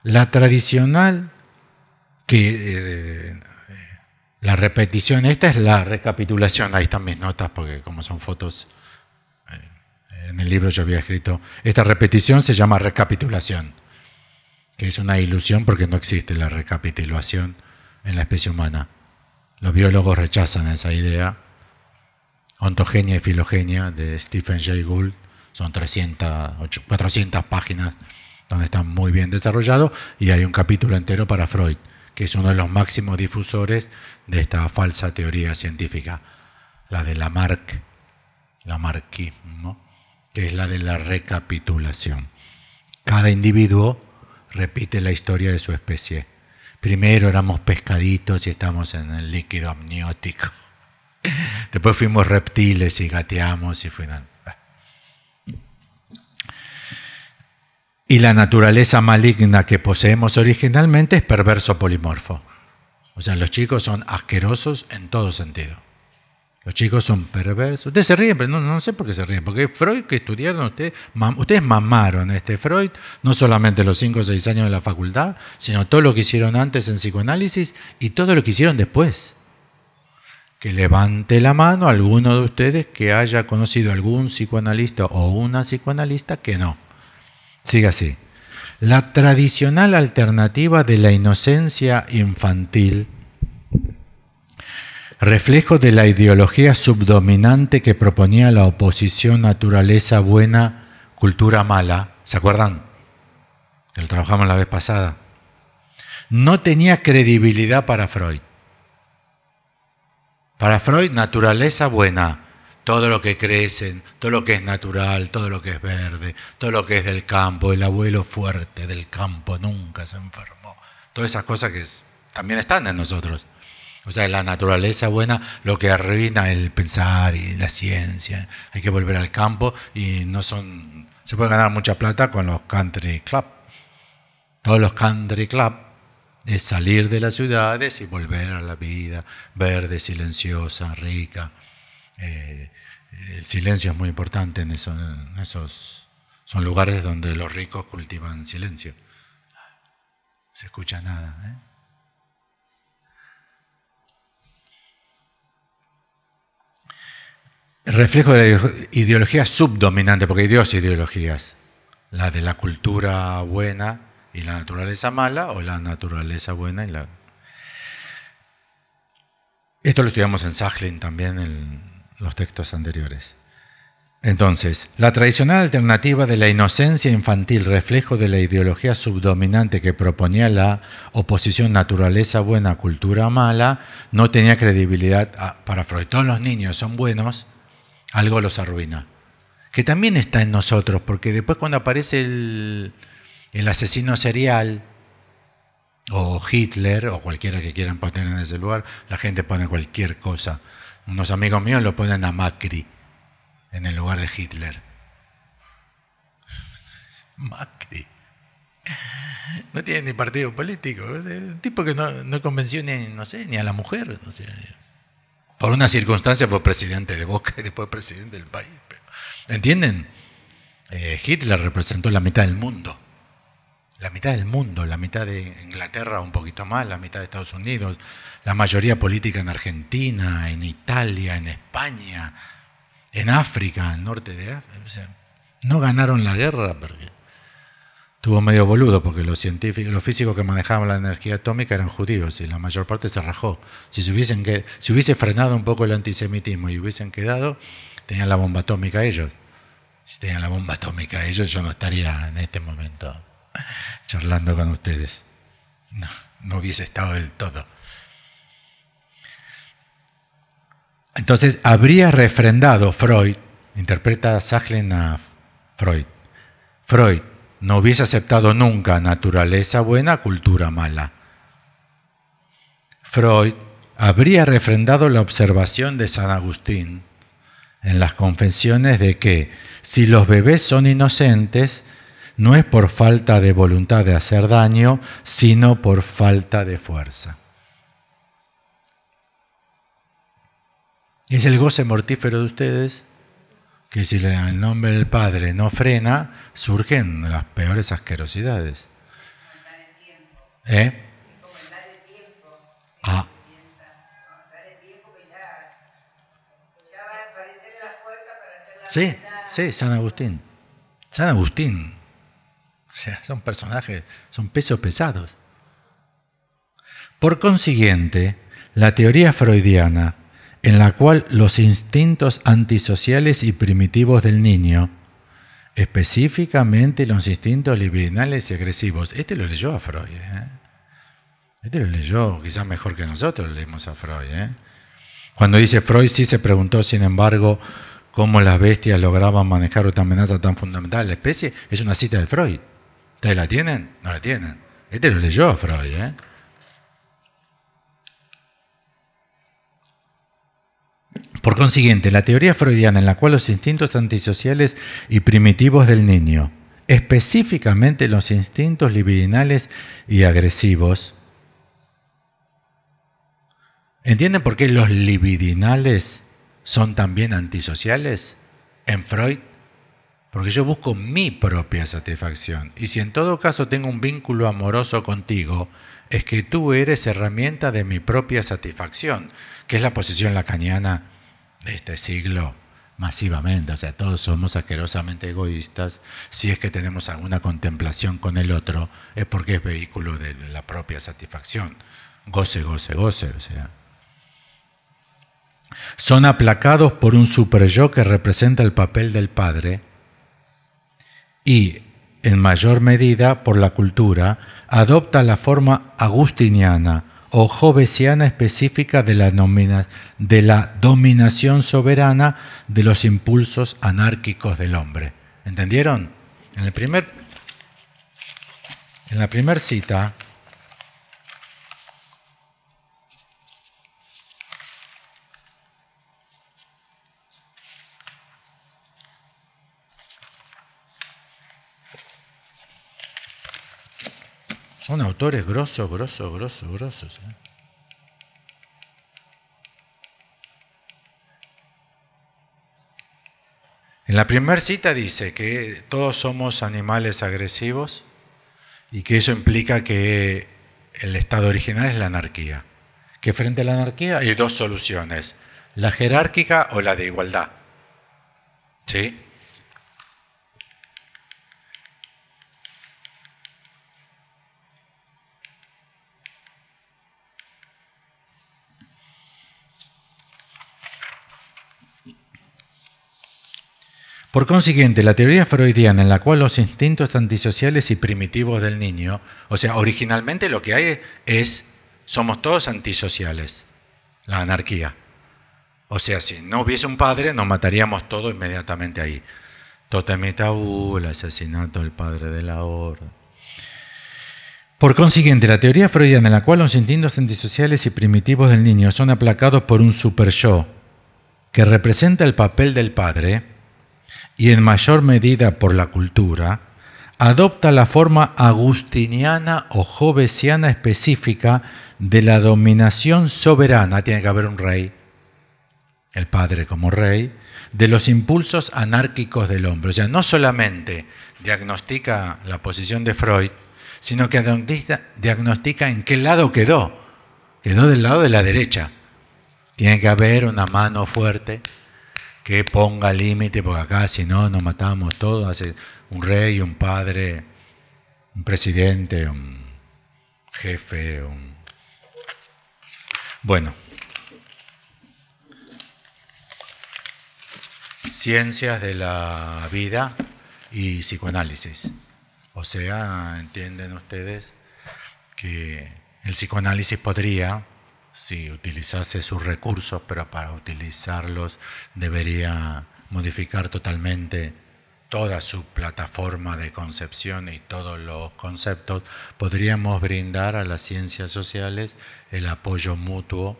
La tradicional, que eh, eh, la repetición, esta es la recapitulación, ahí están mis notas porque como son fotos, eh, en el libro yo había escrito, esta repetición se llama recapitulación, que es una ilusión porque no existe la recapitulación en la especie humana. Los biólogos rechazan esa idea. Ontogenia y Filogenia de Stephen Jay Gould son 300, 400 páginas donde están muy bien desarrollados y hay un capítulo entero para Freud, que es uno de los máximos difusores de esta falsa teoría científica, la de Lamarck, Lamarckismo, que es la de la recapitulación. Cada individuo repite la historia de su especie Primero éramos pescaditos y estamos en el líquido amniótico. [laughs] Después fuimos reptiles y gateamos y fuimos... Y la naturaleza maligna que poseemos originalmente es perverso polimorfo. O sea, los chicos son asquerosos en todo sentido. Los chicos son perversos. Ustedes se ríen, pero no, sé por qué se ríen. Porque Freud que estudiaron, ustedes, ustedes mamaron a este Freud, no solamente los 5 o 6 años de la facultad, sino todo lo que hicieron antes en psicoanálisis y todo lo que hicieron después. Que levante la mano alguno de ustedes que haya conocido algún psicoanalista o una psicoanalista que no. Siga así. La tradicional alternativa de la inocencia infantil reflejo de la ideología subdominante que proponía la oposición naturaleza buena, cultura mala. ¿Se acuerdan? Que lo trabajamos la vez pasada. No tenía credibilidad para Freud. Para Freud, naturaleza buena, todo lo que crecen, todo lo que es natural, todo lo que es verde, todo lo que es del campo, el abuelo fuerte del campo nunca se enfermó. Todas esas cosas que también están en nosotros. O sea, la naturaleza buena, lo que arruina el pensar y la ciencia. Hay que volver al campo y no son... Se puede ganar mucha plata con los country club. Todos los country club es salir de las ciudades y volver a la vida verde, silenciosa, rica. Eh, el silencio es muy importante en, esos... Son lugares donde los ricos cultivan silencio. Se escucha nada. ¿eh? reflejo de la ideología subdominante, porque hay dos ideologías, la de la cultura buena y la naturaleza mala, o la naturaleza buena y la... Esto lo estudiamos en Sachlin también en los textos anteriores. Entonces, la tradicional alternativa de la inocencia infantil, reflejo de la ideología subdominante que proponía la oposición naturaleza buena, cultura mala, no tenía credibilidad ah, para Freud. Todos los niños son buenos, algo los arruina. Que también está en nosotros, porque después cuando aparece el, asesino serial, o Hitler, o cualquiera que quieran poner en ese lugar, la gente pone cualquier cosa. Unos amigos míos lo ponen a Macri en el lugar de Hitler. [laughs] Macri. No tiene ni partido político. Es un tipo que no, no convenció ni, no sé, ni a la mujer. Por una circunstancia fue presidente de Boca y después presidente del país. ¿Entienden? Eh, Hitler representó la mitad del mundo. La mitad del mundo, la mitad de Inglaterra un poquito más, la mitad de Estados Unidos, la mayoría política en Argentina, en Italia, en España, en África, en el norte de África. no ganaron la guerra porque Estuvo medio boludo porque los científicos, los físicos que manejaban la energía atómica eran judíos y la mayor parte se rajó. Si, se que, si hubiese frenado un poco el antisemitismo y hubiesen quedado, tenían la bomba atómica ellos. Si tenían la bomba atómica ellos, yo no estaría en este momento charlando con ustedes. No, no hubiese estado del todo. Entonces, habría refrendado Freud, interpreta Sachlin a Freud, Freud no hubiese aceptado nunca naturaleza buena, cultura mala. Freud habría refrendado la observación de San Agustín en las confesiones de que si los bebés son inocentes, no es por falta de voluntad de hacer daño, sino por falta de fuerza. ¿Es el goce mortífero de ustedes? que si el nombre del Padre no frena, surgen las peores asquerosidades. ¿Eh? Ah. Sí, sí, San Agustín. San Agustín. O sea, son personajes, son pesos pesados. Por consiguiente, la teoría freudiana en la cual los instintos antisociales y primitivos del niño, específicamente los instintos libidinales y agresivos, este lo leyó a Freud, ¿eh? este lo leyó quizás mejor que nosotros leímos a Freud. ¿eh? Cuando dice Freud sí se preguntó, sin embargo, cómo las bestias lograban manejar una amenaza tan fundamental a la especie, es una cita de Freud. ¿Ustedes la tienen? No la tienen. Este lo leyó a Freud. ¿eh? Por consiguiente, la teoría freudiana en la cual los instintos antisociales y primitivos del niño, específicamente los instintos libidinales y agresivos, ¿entienden por qué los libidinales son también antisociales en Freud? Porque yo busco mi propia satisfacción. Y si en todo caso tengo un vínculo amoroso contigo, es que tú eres herramienta de mi propia satisfacción, que es la posición lacaniana este siglo masivamente, o sea, todos somos asquerosamente egoístas, si es que tenemos alguna contemplación con el otro, es porque es vehículo de la propia satisfacción. Goce, goce, goce, o sea. Son aplacados por un superyo que representa el papel del padre y, en mayor medida, por la cultura, adopta la forma agustiniana, o jovesiana específica de la, de la dominación soberana de los impulsos anárquicos del hombre. ¿Entendieron? En, primer, en la primera cita Un autor es grosos, grosos, grosos. grosso. ¿eh? En la primera cita dice que todos somos animales agresivos y que eso implica que el estado original es la anarquía. Que frente a la anarquía hay dos soluciones, la jerárquica o la de igualdad. ¿Sí? Por consiguiente, la teoría freudiana en la cual los instintos antisociales y primitivos del niño, o sea, originalmente lo que hay es, somos todos antisociales, la anarquía. O sea, si no hubiese un padre, nos mataríamos todos inmediatamente ahí. Totemitaú, el asesinato del padre de la hora. Por consiguiente, la teoría freudiana en la cual los instintos antisociales y primitivos del niño son aplacados por un super yo que representa el papel del padre, y en mayor medida por la cultura, adopta la forma agustiniana o jovesiana específica de la dominación soberana, tiene que haber un rey, el padre como rey, de los impulsos anárquicos del hombre. O sea, no solamente diagnostica la posición de Freud, sino que diagnostica en qué lado quedó. Quedó del lado de la derecha. Tiene que haber una mano fuerte que ponga límite, porque acá si no nos matamos todos, hace un rey, un padre, un presidente, un jefe, un... Bueno, ciencias de la vida y psicoanálisis. O sea, entienden ustedes que el psicoanálisis podría si utilizase sus recursos, pero para utilizarlos debería modificar totalmente toda su plataforma de concepción y todos los conceptos, podríamos brindar a las ciencias sociales el apoyo mutuo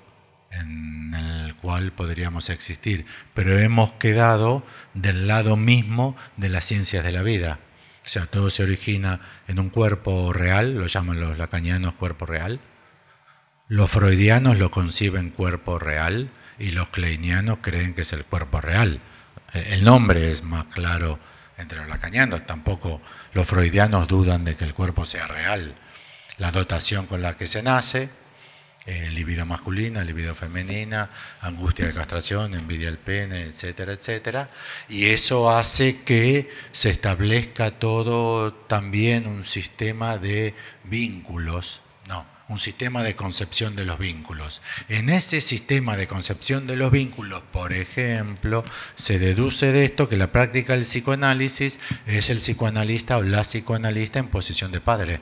en el cual podríamos existir. Pero hemos quedado del lado mismo de las ciencias de la vida. O sea, todo se origina en un cuerpo real, lo llaman los lacanianos cuerpo real, los freudianos lo conciben cuerpo real y los kleinianos creen que es el cuerpo real. E, el nombre es más claro entre los lacanianos. Tampoco los freudianos dudan de que el cuerpo sea real. La dotación con la que se nace, libido masculina, libido femenina, angustia de castración, envidia del pene, etcétera, etcétera. Y eso hace que se establezca todo también un sistema de vínculos. No, un sistema de concepción de los vínculos. En ese sistema de concepción de los vínculos, por ejemplo, se deduce de esto que la práctica del psicoanálisis es el psicoanalista o la psicoanalista en posición de padre.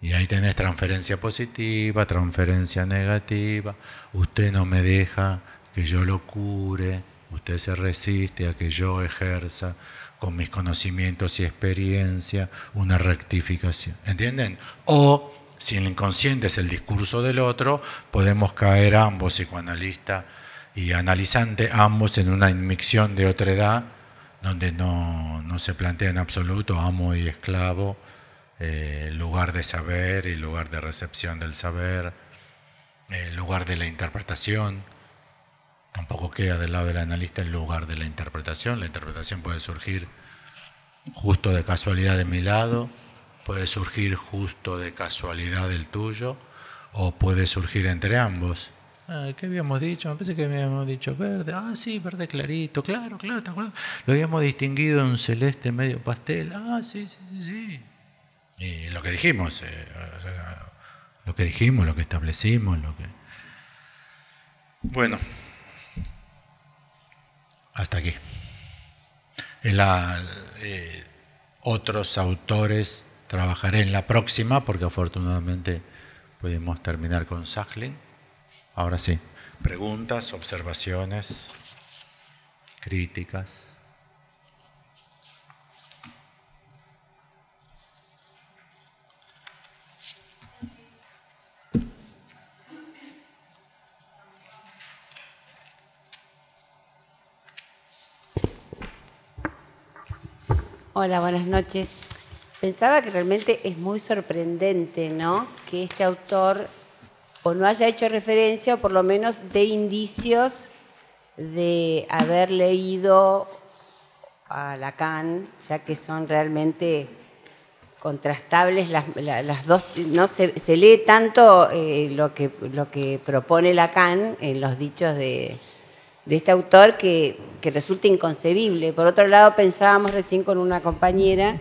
Y ahí tenés transferencia positiva, transferencia negativa, usted no me deja que yo lo cure, usted se resiste a que yo ejerza con mis conocimientos y experiencia, una rectificación. ¿Entienden? O si el inconsciente es el discurso del otro, podemos caer ambos, psicoanalista y analizante, ambos en una inmixión de otra edad, donde no, se plantea en absoluto amo y esclavo, eh, lugar de saber y lugar de recepción del saber, eh, lugar de la interpretación tampoco queda del lado del analista el lugar de la interpretación. La interpretación puede surgir justo de casualidad de mi lado, puede surgir justo de casualidad del tuyo, o puede surgir entre ambos. Ah, ¿Qué habíamos dicho? Me parece que habíamos dicho verde. Ah, sí, verde clarito. Claro, claro, ¿te acuerdas? Lo habíamos distinguido en un celeste medio pastel. Ah, sí, sí, sí, sí. Y lo que dijimos, eh, lo que dijimos, lo que establecimos, lo que... Bueno, hasta aquí. Eh, otros autores trabajaré en la próxima, porque afortunadamente pudimos terminar con Sachlin. Ahora sí, preguntas, observaciones, críticas. Hola, buenas noches. Pensaba que realmente es muy sorprendente, ¿no? Que este autor o no haya hecho referencia o por lo menos de indicios de haber leído a Lacan, ya que son realmente contrastables las, dos, no se, lee tanto eh, lo, que, lo que propone Lacan en los dichos de, de este autor que, que resulta inconcebible. Por otro lado, pensábamos recién con una compañera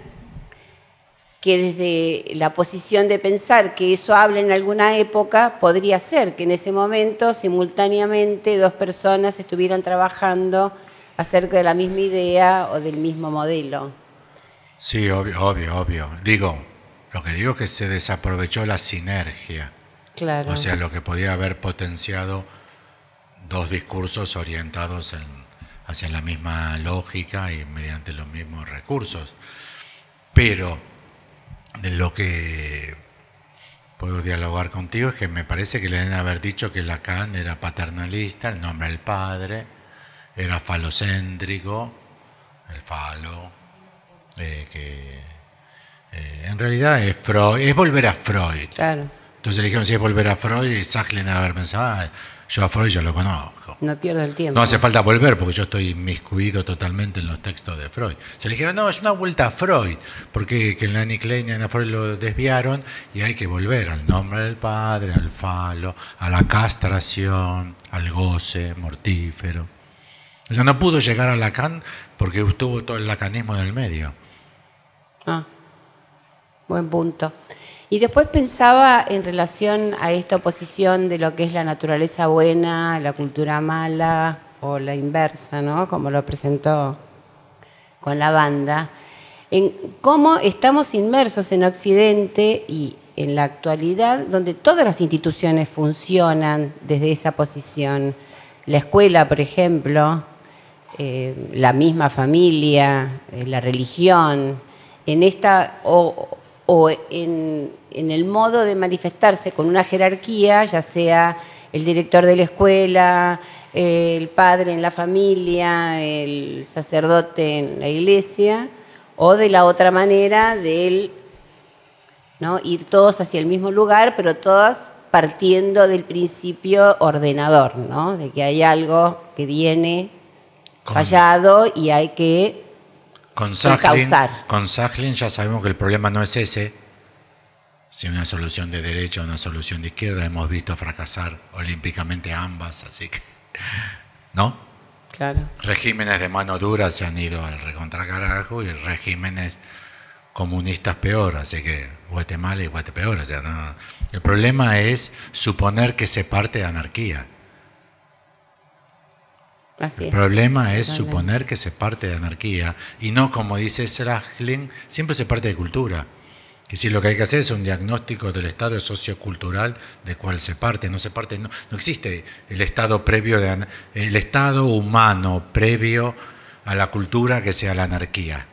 que desde la posición de pensar que eso habla en alguna época, podría ser que en ese momento simultáneamente dos personas estuvieran trabajando acerca de la misma idea o del mismo modelo. Sí, obvio, obvio, obvio. Digo, lo que digo es que se desaprovechó la sinergia. Claro. O sea, lo que podía haber potenciado dos discursos orientados hacia la misma lógica y mediante los mismos recursos. Pero de lo que puedo dialogar contigo es que me parece que le deben haber dicho que Lacan era paternalista, el nombre del padre, era falocéntrico, el falo, eh, que eh, en realidad es Freud, es volver a Freud. Entonces le dijeron, si es volver a Freud, y Sachs le haber pensado, ah, yo a Freud yo lo conozco. No pierdo el tiempo. No hace falta volver porque yo estoy inmiscuido totalmente en los textos de Freud. Se le dijeron, no, es una vuelta a Freud, porque que en la Klein y en Freud lo desviaron y hay que volver al nombre del padre, al falo, a la castración, al goce mortífero. O sea, no pudo llegar a Lacan porque estuvo todo el lacanismo del medio. Ah, buen punto. Y después pensaba en relación a esta oposición de lo que es la naturaleza buena, la cultura mala o la inversa, ¿no? Como lo presentó con la banda, en cómo estamos inmersos en Occidente y en la actualidad, donde todas las instituciones funcionan desde esa posición. La escuela, por ejemplo, eh, la misma familia, eh, la religión, en esta o en en el modo de manifestarse con una jerarquía, ya sea el director de la escuela, el padre en la familia, el sacerdote en la iglesia, o de la otra manera del ¿no? ir todos hacia el mismo lugar, pero todas partiendo del principio ordenador, ¿no? de que hay algo que viene fallado y hay que causar. con Sachlin ya sabemos que el problema no es ese, si una solución de derecha o una solución de izquierda. Hemos visto fracasar olímpicamente ambas, así que, [laughs] ¿no? Claro. Regímenes de mano dura se han ido al recontracarajo y regímenes comunistas peor, así que Guatemala y Guatepeor. O sea, no, el problema es suponer que se parte de anarquía. Así el problema es suponer que se parte de anarquía y no, como dice Sraglin, siempre se parte de cultura y si lo que hay que hacer es un diagnóstico del estado sociocultural de cuál se parte, no se parte, no, existe el estado previo de el estado humano previo a la cultura que sea la anarquía.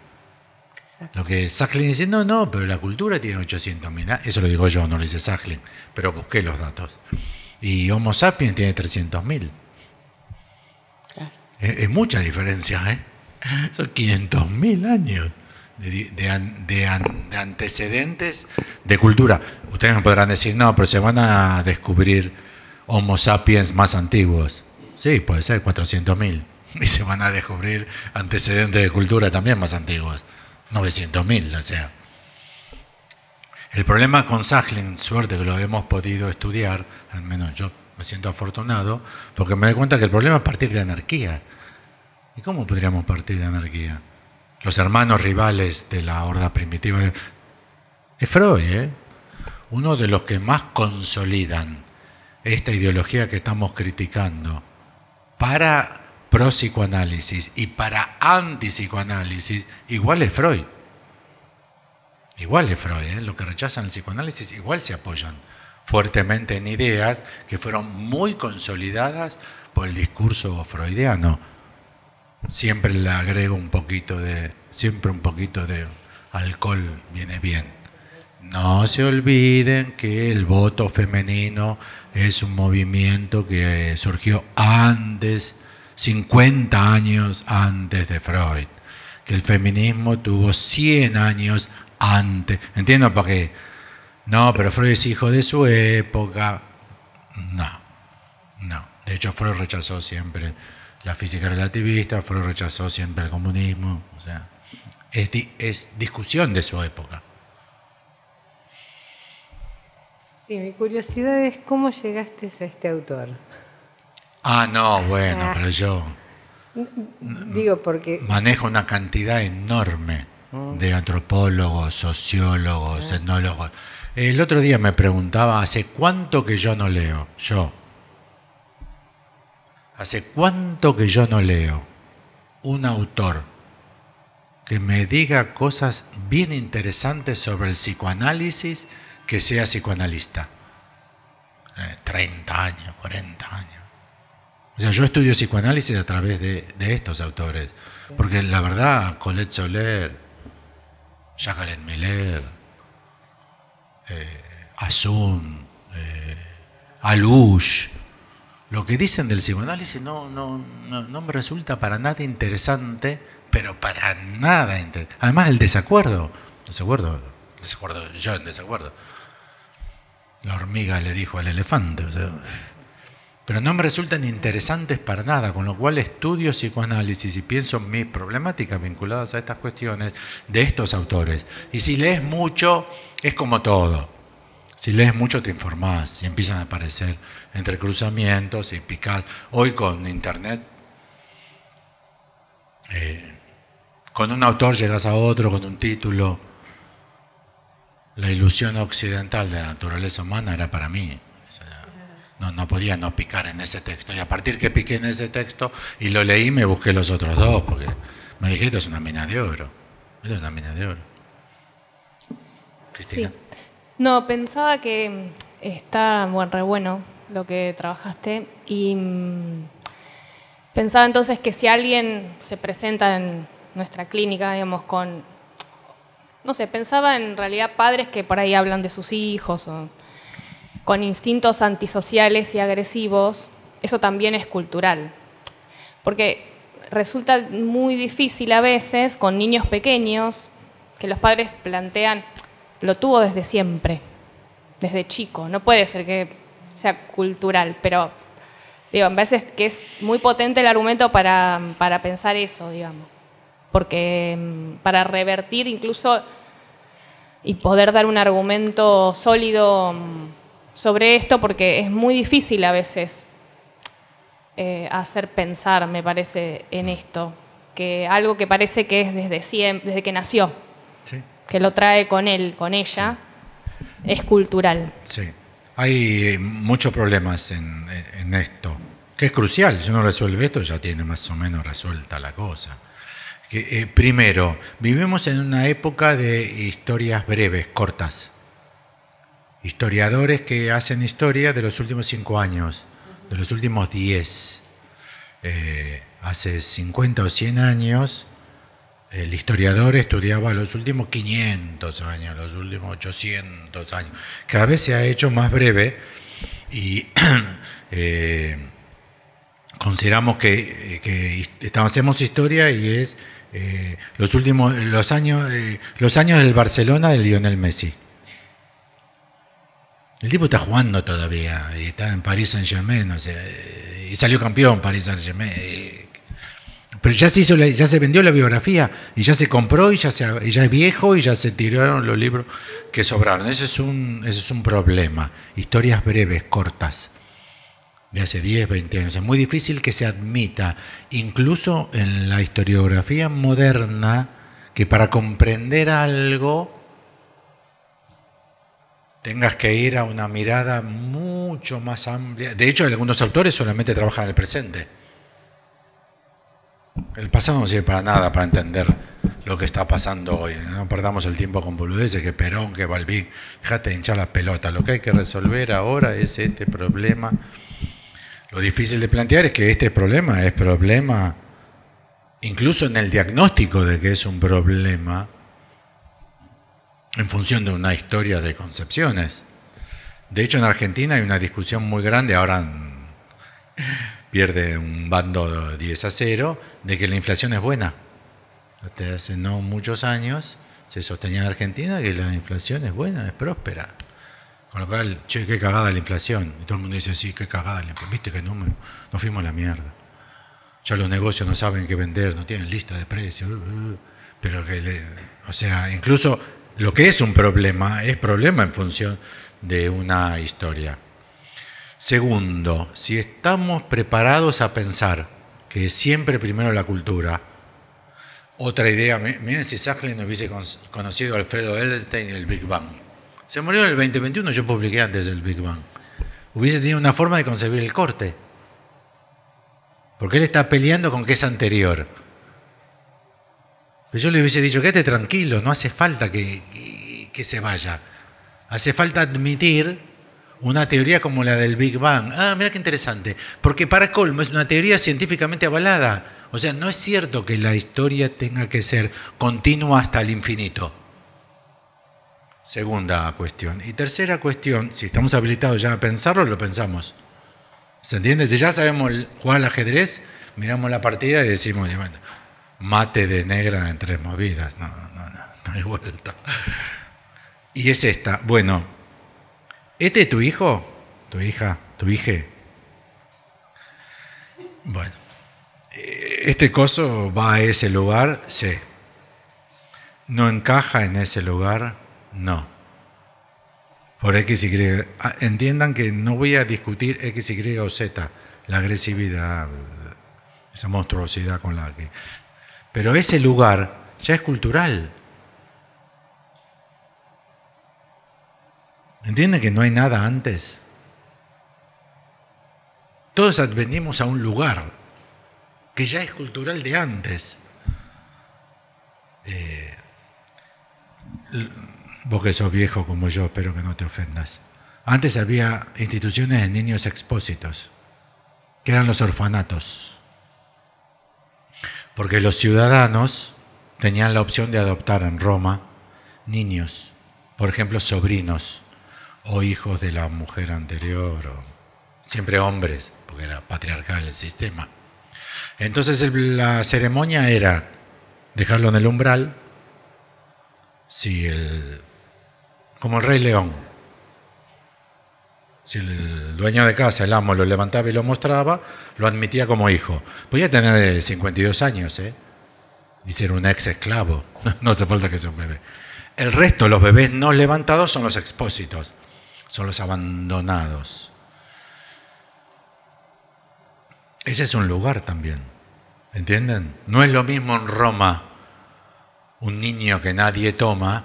Lo que Sacklin dice, no, no, pero la cultura tiene 800.000, eso lo digo yo, no lo dice Sacklin, pero busqué los datos. Y Homo sapiens tiene 300.000. Claro. Es, es, mucha diferencia, ¿eh? Son 500.000 años de, antecedentes de cultura. Ustedes me podrán decir, no, pero se van a descubrir Homo sapiens más antiguos. Sí, puede ser, 400.000. [laughs] Y se van a descubrir antecedentes de cultura también más antiguos, 900.000, o sea. El problema con Sachlin, suerte que lo hemos podido estudiar, al menos yo me siento afortunado, porque me doy cuenta que el problema es partir de anarquía. ¿Y cómo podríamos partir de anarquía? los hermanos rivales de la horda primitiva. Es Freud, ¿eh? uno de los que más consolidan esta ideología que estamos criticando para pro-psicoanálisis y para anti-psicoanálisis, igual es Freud. Igual es Freud, ¿eh? lo que rechazan el psicoanálisis, igual se apoyan fuertemente en ideas que fueron muy consolidadas por el discurso freudiano siempre le agrego un poquito de, siempre un poquito de alcohol viene bien. No se olviden que el voto femenino es un movimiento que surgió antes, 50 años antes de Freud, que el feminismo tuvo 100 años antes. Entiendo por qué. No, pero Freud es hijo de su época. No, no. De hecho, Freud rechazó siempre la física relativista, fue rechazó siempre el comunismo, o sea, es, discusión de su época. Sí, mi curiosidad es cómo llegaste a este autor. Ah, no, bueno, ah. pero yo... Digo porque... Manejo una cantidad enorme de antropólogos, sociólogos, ah. etnólogos. El otro día me preguntaba, ¿hace cuánto que yo no leo? Yo. Hace cuánto que yo no leo un autor que me diga cosas bien interesantes sobre el psicoanálisis que sea psicoanalista. 30 eh, años, 40 años. O sea, yo estudio psicoanálisis a través de, estos autores, porque la verdad, Colette Soler, Jacques Miller, eh, Asun, eh, lo que dicen del psicoanálisis no, no, me resulta para nada interesante, pero para nada interesante. Además, el desacuerdo, desacuerdo, desacuerdo, yo en desacuerdo. La hormiga le dijo al elefante. pero no me resultan interesantes para nada, con lo cual estudio psicoanálisis y pienso en mis problemáticas vinculadas a estas cuestiones de estos autores. Y si lees mucho, es como todo. Si lees mucho te informás y empiezan a aparecer entrecruzamientos y picar. Hoy con internet, eh, con un autor llegas a otro, con un título. La ilusión occidental de la naturaleza humana era para mí. No, podía no picar en ese texto. Y a partir que piqué en ese texto y lo leí, me busqué los otros dos, porque me dijiste, esto es una mina de oro. es una mina de oro. Cristina. No, pensaba que mm, está bueno, re bueno lo que trabajaste y mm, pensaba entonces que si alguien se presenta en nuestra clínica, digamos, con, no sé, pensaba en realidad padres que por ahí hablan de sus hijos o con instintos antisociales y agresivos, eso también es cultural. Porque resulta muy difícil a veces con niños pequeños que los padres plantean, lo tuvo desde siempre, desde chico. No puede ser que sea cultural, pero digo, en veces que es muy potente el argumento para, pensar eso, digamos. Porque mm, para revertir incluso y poder dar un argumento sólido mm, sobre esto, porque es muy difícil a veces eh, hacer pensar, me parece, en esto, que algo que parece que es desde desde que nació, que lo trae con él, con ella, es cultural. Sí, hay eh, muchos problemas en, esto, que es crucial. Si uno resuelve esto, ya tiene más o menos resuelta la cosa. Eh, primero, vivimos en una época de historias breves, cortas. Historiadores que hacen historia de los últimos cinco años, de los últimos diez. Eh, hace 50 o 100 años el historiador estudiaba los últimos 500 años, los últimos 800 años. Cada vez se ha hecho más breve y [clears throat] eh, consideramos que, eh, hacemos historia y es eh, los últimos los años los años del Barcelona de Lionel Messi. El tipo está jugando todavía y está en París Saint Germain, y salió campeón París Saint Germain. Pero ya se, ya se vendió la biografía y ya se compró y ya, se, es viejo y ya se tiraron los libros que sobraron. Ese es un, ese es un problema. Historias breves, cortas, de hace 10, 20 años. Es muy difícil que se admita, incluso en la historiografía moderna, que para comprender algo tengas que ir a una mirada mucho más amplia. De hecho, algunos autores solamente trabajan en el presente el pasado no sirve para nada, para entender lo que está pasando hoy. No perdamos el tiempo con boludeces, que Perón, que Balbín. Déjate de hinchar la pelota. Lo que hay que resolver ahora es este problema. Lo difícil de plantear es que este problema es problema, incluso en el diagnóstico de que es un problema, en función de una historia de concepciones. De hecho, en Argentina hay una discusión muy grande ahora. En pierde un bando 10 a 0, de que la inflación es buena. Hasta hace no muchos años se sostenía en Argentina que la inflación es buena, es próspera. Con lo cual, che, qué cagada la inflación. Y todo el mundo dice, sí, qué cagada la inflación. ¿Viste qué número? Nos fuimos a la mierda. Ya los negocios no saben qué vender, no tienen lista de precios. Uh, uh. Pero que, o sea, incluso lo que es un problema es problema en función de una historia. Segundo, si estamos preparados a pensar que siempre primero la cultura, otra idea, miren si Sachlin no hubiese conocido a Alfredo Elstein y el Big Bang. Se murió en el 2021, yo publiqué antes del Big Bang. Hubiese tenido una forma de concebir el corte. Porque él está peleando con que es anterior. Pero yo le hubiese dicho, quédate tranquilo, no hace falta que se vaya. Hace falta admitir una teoría como la del Big Bang. Ah, mira qué interesante. Porque para colmo es una teoría científicamente avalada. O sea, no es cierto que la historia tenga que ser continua hasta el infinito. Segunda cuestión. Y tercera cuestión, si estamos habilitados ya a pensarlo, lo pensamos. ¿Se entiende? Si ya sabemos jugar al ajedrez, miramos la partida y decimos, mate de negra en tres movidas. No, no, no, no hay vuelta. Y es esta. Bueno, ¿Este es tu hijo? ¿Tu hija? ¿Tu hije? Bueno, este coso va a ese lugar, sí. No encaja en ese lugar, no. Por X, Y. Ah, entiendan que no voy a discutir X, Y o Z, la agresividad, esa monstruosidad con la que... Pero ese lugar ya es cultural. Entiende que no hay nada antes. Todos advenimos a un lugar que ya es cultural de antes. Eh, vos que sos viejo como yo, espero que no te ofendas. Antes había instituciones de niños expósitos, que eran los orfanatos, porque los ciudadanos tenían la opción de adoptar en Roma niños, por ejemplo, sobrinos o hijos de la mujer anterior, o siempre hombres, porque era patriarcal el sistema. Entonces la ceremonia era dejarlo en el umbral, si el, como el rey león, si el dueño de casa, el amo, lo levantaba y lo mostraba, lo admitía como hijo. Podía tener 52 eh, años, ¿eh? y ser un ex esclavo, [laughs] no hace falta que sea un bebé. El resto, los bebés no levantados, son los expósitos son los abandonados. Ese es un lugar también, ¿entienden? No es lo mismo en Roma un niño que nadie toma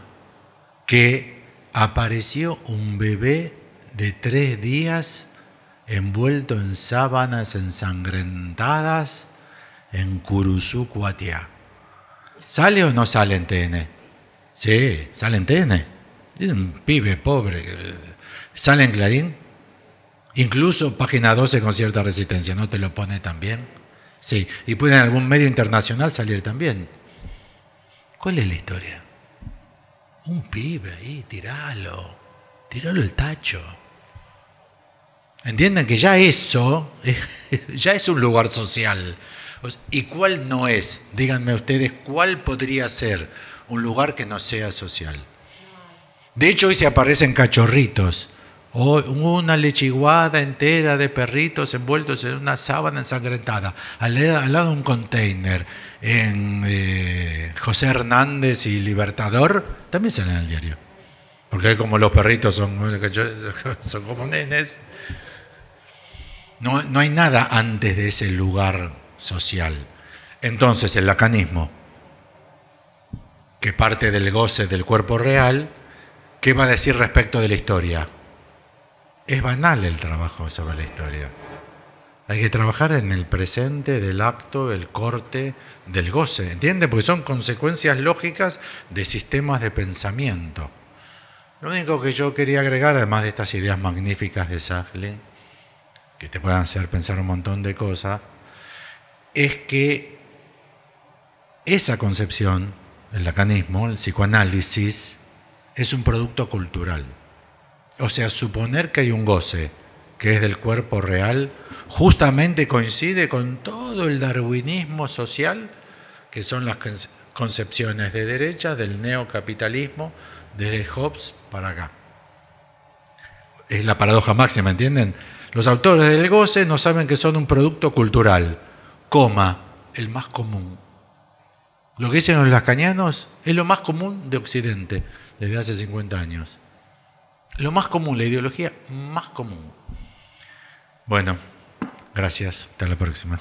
que apareció un bebé de tres días envuelto en sábanas ensangrentadas en Curuzú, ¿Sale o no sale en TN? Sí, sale en TN. Es un pibe pobre. Eh, sale en Clarín, incluso página 12 con cierta resistencia, ¿no te lo pone también? Sí, y puede en algún medio internacional salir también. ¿Cuál es la historia? Un pibe ahí, tiralo, tiralo el tacho. Entiendan que ya eso, [laughs] ya es un lugar social. ¿Y cuál no es? Díganme ustedes, ¿cuál podría ser un lugar que no sea social? De hecho, hoy se aparecen cachorritos Oh, o una lechiguada entera de perritos envueltos en una sábana ensangrentada, al, lado de un container en eh, José Hernández y Libertador, también sale en el diario. Porque como los perritos son, [laughs] son como nenes, no, no hay nada antes de ese lugar social. Entonces, el lacanismo, que parte del goce del cuerpo real, ¿qué va a decir respecto de la historia? es banal el trabajo sobre la historia. Hay que trabajar en el presente del acto, del corte, del goce, ¿Entiendes? Porque son consecuencias lógicas de sistemas de pensamiento. Lo único que yo quería agregar, además de estas ideas magníficas de Saglin, que te puedan hacer pensar un montón de cosas, es que esa concepción, el lacanismo, el psicoanálisis, es un producto cultural. O sea, suponer que hay un goce, que es del cuerpo real, justamente coincide con todo el darwinismo social, que son las concepciones de derecha del neocapitalismo desde Hobbes para acá. Es la paradoja máxima, ¿entienden? Los autores del goce no saben que son un producto cultural, coma, el más común. Lo que dicen los lascañanos es lo más común de Occidente desde hace 50 años. Lo más común, la ideología más común. Bueno, gracias. Hasta la próxima.